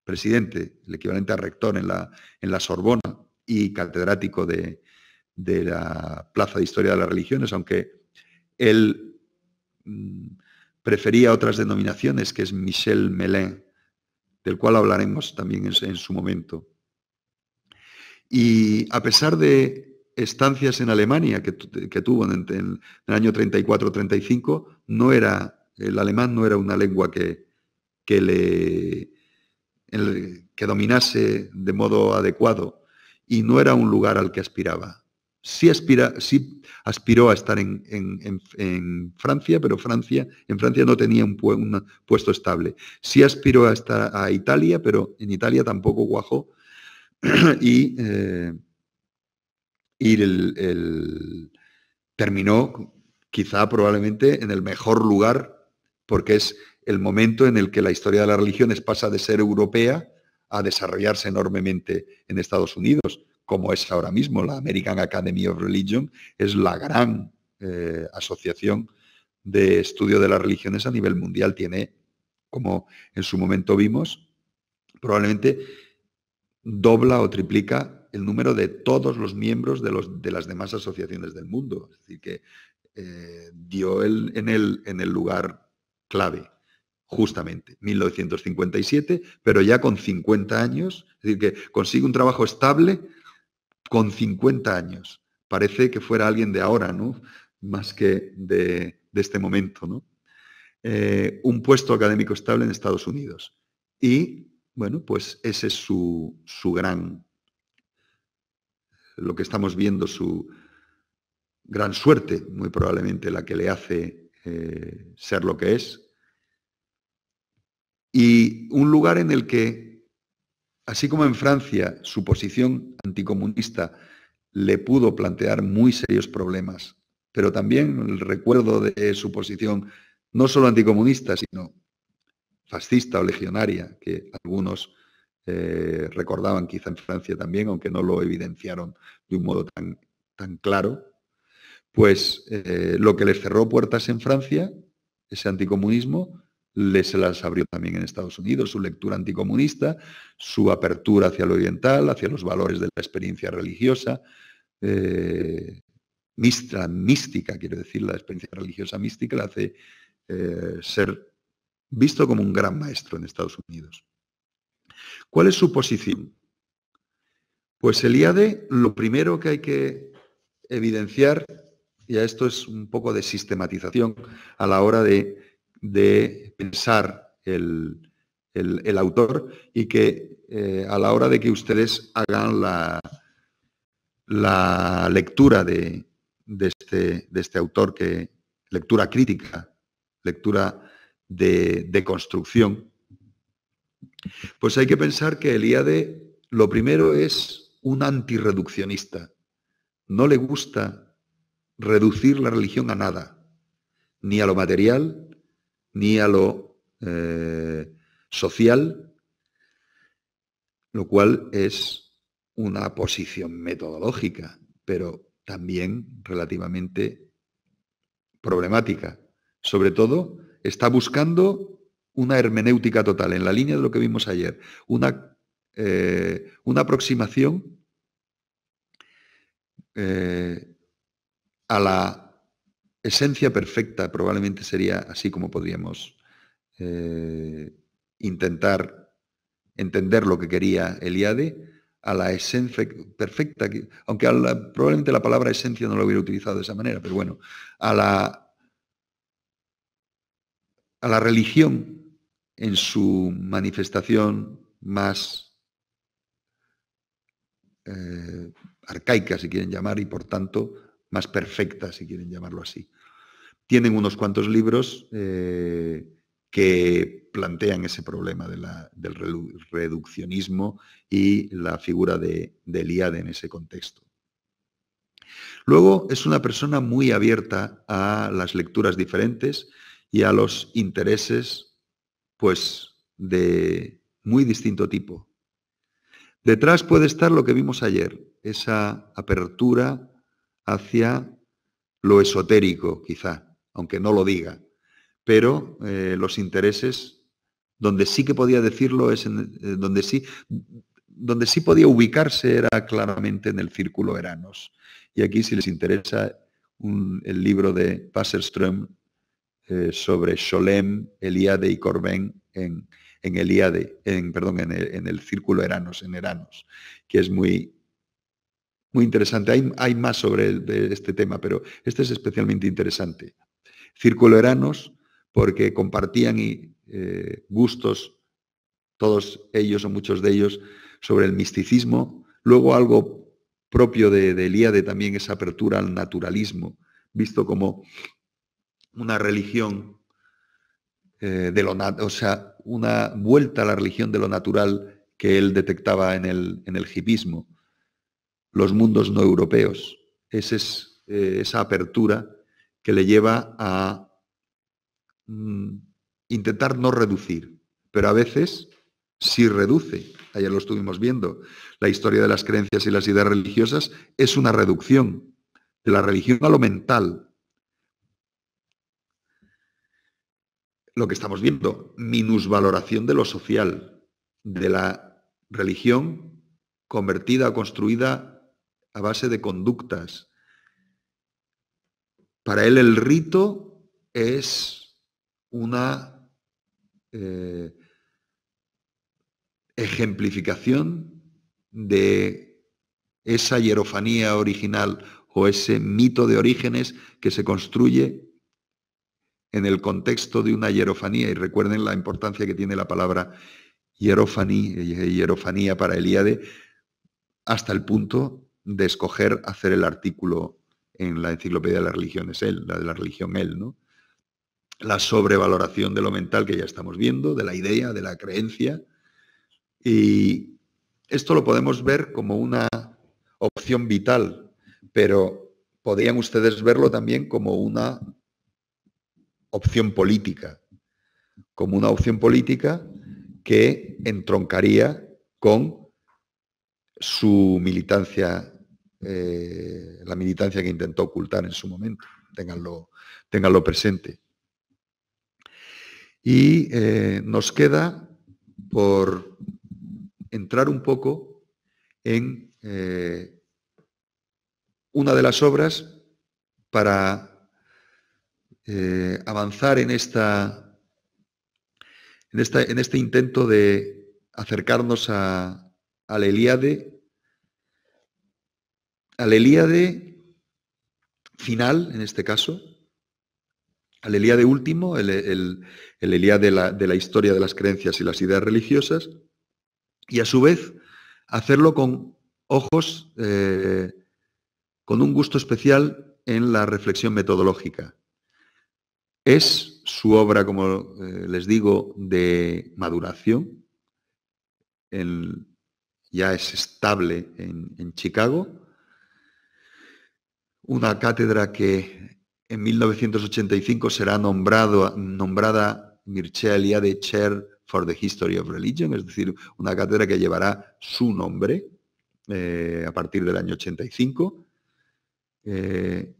presidente, el equivalente a rector en la, en la Sorbona y catedrático de, de la Plaza de Historia de las Religiones, aunque él mm, prefería otras denominaciones, que es Michel Melin, del cual hablaremos también en, su momento. Y a pesar de estancias en Alemania que, tuvo en, en, el año 34-35, no era, el alemán no era una lengua que, que le que dominase de modo adecuado y no era un lugar al que aspiraba. Sí, aspira, aspiró a estar en, Francia, pero Francia, en Francia no tenía un, puesto estable. Sí aspiró a estar a Italia, pero en Italia tampoco guajó. y, eh, el, terminó quizá probablemente en el mejor lugar, porque es el momento en el que la historia de las religiones pasa de ser europea a desarrollarse enormemente en Estados Unidos, como es ahora mismo la American Academy of Religion, es la gran eh, asociación de estudio de las religiones a nivel mundial. Tiene, como en su momento vimos, probablemente dobla o triplica el número de todos los miembros de, los, de las demás asociaciones del mundo. Es decir, que eh, dio en, el, en el lugar clave justamente, 1957, pero ya con 50 años, es decir, que consigue un trabajo estable con 50 años. Parece que fuera alguien de ahora, ¿no? Más que de, este momento, ¿no? Eh, un puesto académico estable en Estados Unidos. Y, bueno, pues ese es su, gran, lo que estamos viendo, su gran suerte, muy probablemente la que le hace eh, ser lo que es, y un lugar en el que, así como en Francia, su posición anticomunista le pudo plantear muy serios problemas, pero también el recuerdo de su posición no solo anticomunista, sino fascista o legionaria, que algunos eh, recordaban quizá en Francia también, aunque no lo evidenciaron de un modo tan, claro, pues eh, lo que le cerró puertas en Francia, ese anticomunismo, se las abrió también en Estados Unidos, su lectura anticomunista, su apertura hacia lo oriental, hacia los valores de la experiencia religiosa, eh, mística, mística, quiero decir, la experiencia religiosa mística la hace eh, ser visto como un gran maestro en Estados Unidos. ¿Cuál es su posición? Pues el IADE, lo primero que hay que evidenciar, y esto es un poco de sistematización a la hora de de pensar el, autor y que eh, a la hora de que ustedes hagan la, la lectura de, de, este, este autor, que lectura crítica, lectura de, construcción, pues hay que pensar que el Eliade lo primero es un antirreduccionista. No le gusta reducir la religión a nada, ni a lo material, ni a lo eh, social, lo cual es una posición metodológica, pero también relativamente problemática. Sobre todo, está buscando una hermenéutica total, en la línea de lo que vimos ayer, una, eh, una aproximación eh, a la esencia perfecta probablemente sería así como podríamos eh, intentar entender lo que quería Eliade a la esencia perfecta, aunque probablemente la palabra esencia no la hubiera utilizado de esa manera, pero bueno, a la, a la religión en su manifestación más eh, arcaica, si quieren llamar, y por tanto más perfecta, si quieren llamarlo así tienen unos cuantos libros eh, que plantean ese problema del reduccionismo y la figura de, de Eliade en ese contexto. Luego es una persona muy abierta a las lecturas diferentes y a los intereses pues de muy distinto tipo. Detrás puede estar lo que vimos ayer, esa apertura hacia lo esotérico quizá, aunque no lo diga. Pero eh, los intereses, donde sí que podía decirlo, es eh, donde sí donde sí podía ubicarse era claramente en el círculo Eranos. Y aquí, si les interesa, el libro de Passerström eh, sobre Solem, Elíade y Corben en, en Elíade, perdón, en el, círculo Eranos, en Eranos, que es muy, muy interesante. Hay, más sobre este tema, pero este es especialmente interesante círculo eranos porque compartían eh, gustos, todos ellos o muchos de ellos, sobre el misticismo. Luego algo propio de, de Elíade también esa apertura al naturalismo, visto como una religión eh, de lo o sea, una vuelta a la religión de lo natural que él detectaba en el, en hipismo, los mundos no europeos. Eh, esa apertura que le lleva a mm, intentar no reducir, pero a veces si reduce. Ayer lo estuvimos viendo. La historia de las creencias y las ideas religiosas es una reducción de la religión a lo mental. Lo que estamos viendo, minusvaloración de lo social, de la religión convertida o construida a base de conductas, para él el rito es una eh, ejemplificación de esa hierofanía original o ese mito de orígenes que se construye en el contexto de una hierofanía. Y recuerden la importancia que tiene la palabra hierofanía, eh, hierofanía para Elíade hasta el punto de escoger hacer el artículo en la enciclopedia de la religión es él, la de la religión él, ¿no? La sobrevaloración de lo mental que ya estamos viendo, de la idea, de la creencia. Y esto lo podemos ver como una opción vital, pero podrían ustedes verlo también como una opción política, como una opción política que entroncaría con su militancia eh, la militancia que intentó ocultar en su momento. Ténganlo, presente. Y eh, nos queda por entrar un poco en eh, una de las obras para avanzar en, esta, en, este intento de acercarnos a, a la Eliade al Elíade final, en este caso, al Elíade último, el, el, Elíade de la, historia de las creencias y las ideas religiosas, y a su vez hacerlo con ojos, eh, con un gusto especial en la reflexión metodológica. Es su obra, como eh, les digo, de maduración. ya es estable en, en Chicago una cátedra que en 1985 será nombrado, nombrada Mircea Eliade Chair for the History of Religion, es decir, una cátedra que llevará su nombre eh, a partir del año 85, eh,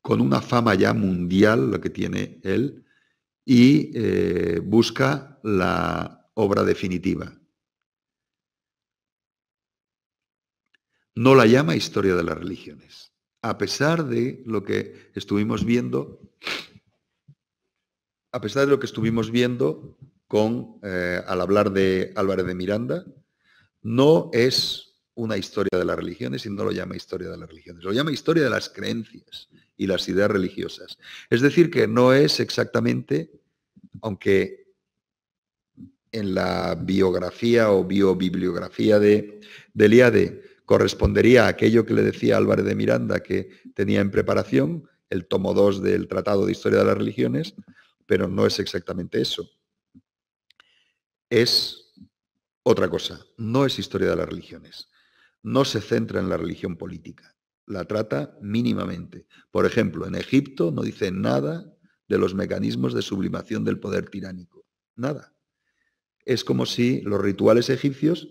con una fama ya mundial, lo que tiene él, y eh, busca la obra definitiva. No la llama historia de las religiones a pesar de lo que estuvimos viendo, a pesar de lo que estuvimos viendo con, eh, al hablar de Álvarez de Miranda, no es una historia de las religiones y no lo llama historia de las religiones, lo llama historia de las creencias y las ideas religiosas. Es decir, que no es exactamente, aunque en la biografía o biobibliografía de, de correspondería a aquello que le decía Álvarez de Miranda que tenía en preparación, el tomo 2 del Tratado de Historia de las Religiones, pero no es exactamente eso. Es otra cosa, no es historia de las religiones. No se centra en la religión política, la trata mínimamente. Por ejemplo, en Egipto no dice nada de los mecanismos de sublimación del poder tiránico, nada. Es como si los rituales egipcios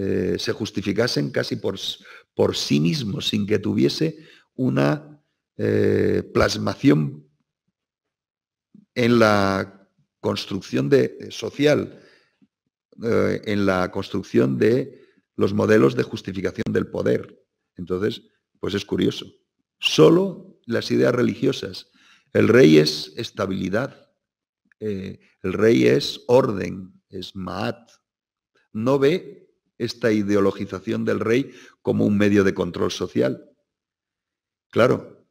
eh, se justificasen casi por, por sí mismos, sin que tuviese una eh, plasmación en la construcción de, eh, social, en la construcción de los modelos de justificación del poder. Entonces, pues es curioso. Solo las ideas religiosas. El rey es estabilidad, el rey es orden, es maat. No ve esta ideologización del rey como un medio de control social. Claro,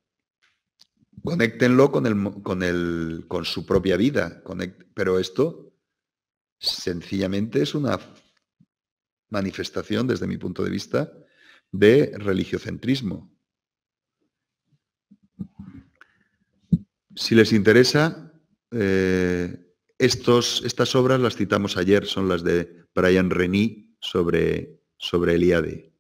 conéctenlo con, con, el, con su propia vida, pero esto sencillamente es una manifestación, desde mi punto de vista, de religiocentrismo. Si les interesa, eh, estos, estas obras las citamos ayer, son las de Brian Rennie sobre, sobre Eliade.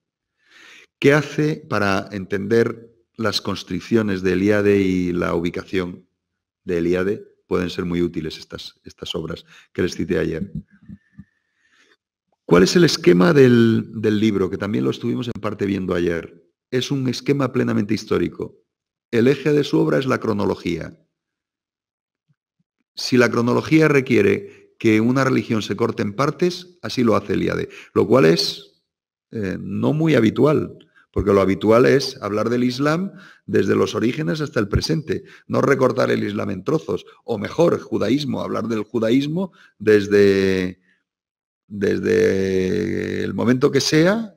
¿Qué hace para entender las constricciones de Eliade y la ubicación de Eliade? Pueden ser muy útiles estas, estas obras que les cité ayer. ¿Cuál es el esquema del, del libro? Que también lo estuvimos en parte viendo ayer. Es un esquema plenamente histórico. El eje de su obra es la cronología. Si la cronología requiere que una religión se corte en partes, así lo hace Eliade, lo cual es eh, no muy habitual, porque lo habitual es hablar del Islam desde los orígenes hasta el presente, no recortar el Islam en trozos, o mejor, judaísmo, hablar del judaísmo desde, desde el momento que sea,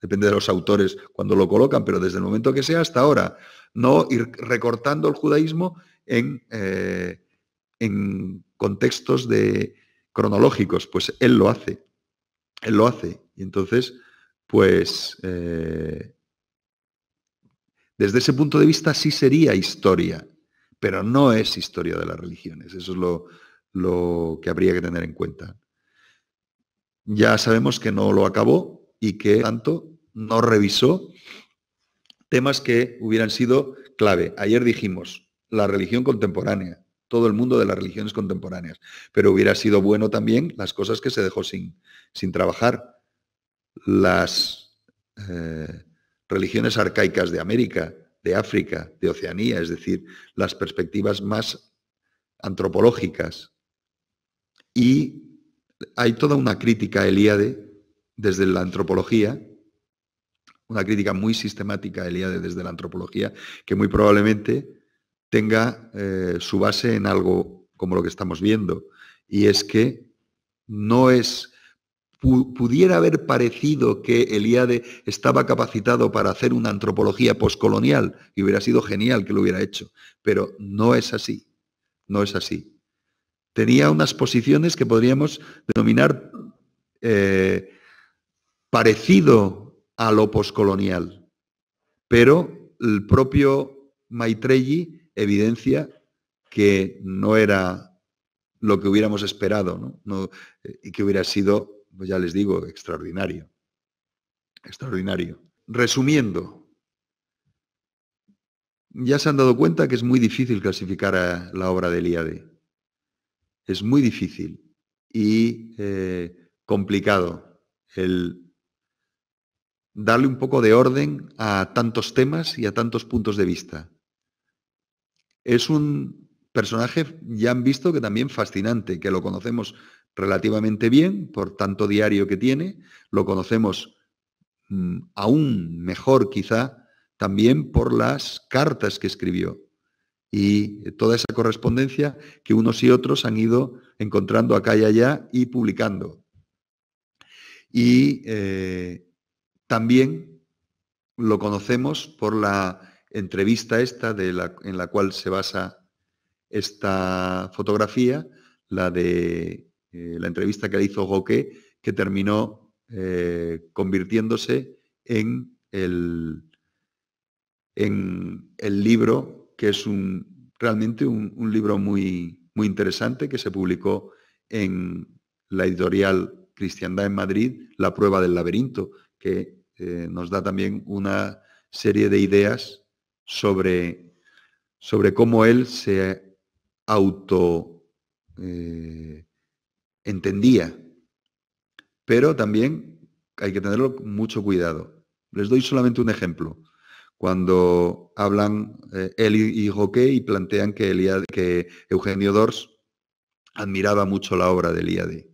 depende de los autores cuando lo colocan, pero desde el momento que sea hasta ahora, no ir recortando el judaísmo en eh, contextos de cronológicos, pues él lo hace. Él lo hace. Y entonces, pues, eh, desde ese punto de vista sí sería historia, pero no es historia de las religiones. Eso es lo, lo que habría que tener en cuenta. Ya sabemos que no lo acabó y que tanto no revisó temas que hubieran sido clave. Ayer dijimos, la religión contemporánea todo el mundo de las religiones contemporáneas. Pero hubiera sido bueno también las cosas que se dejó sin, sin trabajar. Las eh, religiones arcaicas de América, de África, de Oceanía, es decir, las perspectivas más antropológicas. Y hay toda una crítica a Elíade desde la antropología, una crítica muy sistemática a Elíade desde la antropología, que muy probablemente tenga eh, su base en algo como lo que estamos viendo. Y es que no es, pudiera haber parecido que Eliade estaba capacitado para hacer una antropología poscolonial, y hubiera sido genial que lo hubiera hecho, pero no es así, no es así. Tenía unas posiciones que podríamos denominar eh, parecido a lo poscolonial, pero el propio Maitrelli evidencia que no era lo que hubiéramos esperado y que hubiera sido, pues ya les digo, extraordinario. Extraordinario. Resumiendo, ya se han dado cuenta que es muy difícil clasificar a la obra del IAD. Es muy difícil y eh, complicado el darle un poco de orden a tantos temas y a tantos puntos de vista. Es un personaje, ya han visto, que también fascinante, que lo conocemos relativamente bien por tanto diario que tiene, lo conocemos mm, aún mejor quizá también por las cartas que escribió y toda esa correspondencia que unos y otros han ido encontrando acá y allá y publicando. Y eh, también lo conocemos por la entrevista esta de la, en la cual se basa esta fotografía, la de eh, la entrevista que le hizo Goque, que terminó eh, convirtiéndose en el, en el libro, que es un, realmente un, libro muy, muy interesante que se publicó en la editorial Cristiandad en Madrid, La prueba del laberinto, que eh, nos da también una serie de ideas sobre, sobre cómo él se auto eh, entendía. Pero también hay que tenerlo mucho cuidado. Les doy solamente un ejemplo. Cuando hablan eh, él y, y plantean que, que Eugenio Dors admiraba mucho la obra de Eliade.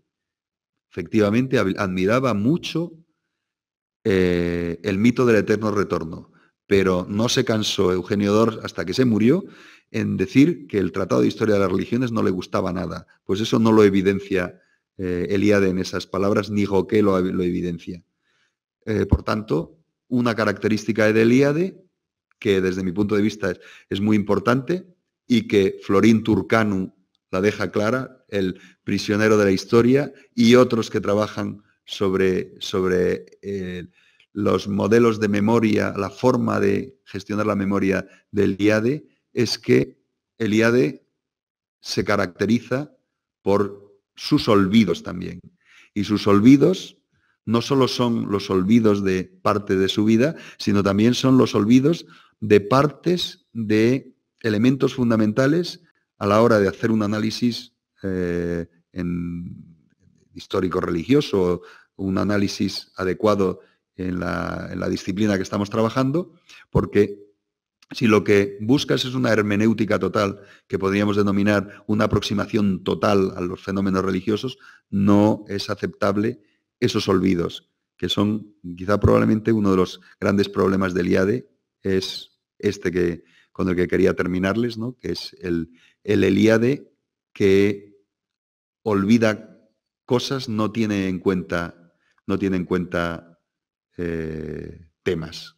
Efectivamente, admiraba mucho eh, el mito del eterno retorno pero no se cansó Eugenio Dors hasta que se murió en decir que el Tratado de Historia de las Religiones no le gustaba nada. Pues eso no lo evidencia eh, Eliade en esas palabras, ni que lo, lo, evidencia. Eh, por tanto, una característica de Eliade, que desde mi punto de vista es, muy importante, y que Florín Turcanu la deja clara, el prisionero de la historia, y otros que trabajan sobre, sobre eh, los modelos de memoria, la forma de gestionar la memoria del IADE, es que el IADE se caracteriza por sus olvidos también. Y sus olvidos no solo son los olvidos de parte de su vida, sino también son los olvidos de partes de elementos fundamentales a la hora de hacer un análisis eh, histórico religioso, un análisis adecuado en la, disciplina que estamos trabajando, porque si lo que buscas es una hermenéutica total, que podríamos denominar una aproximación total a los fenómenos religiosos, no es aceptable esos olvidos, que son quizá probablemente uno de los grandes problemas del IADE, es este que, con el que quería terminarles, ¿no? que es el, el Eliade que olvida cosas, no tiene en cuenta, no tiene en cuenta eh, temas.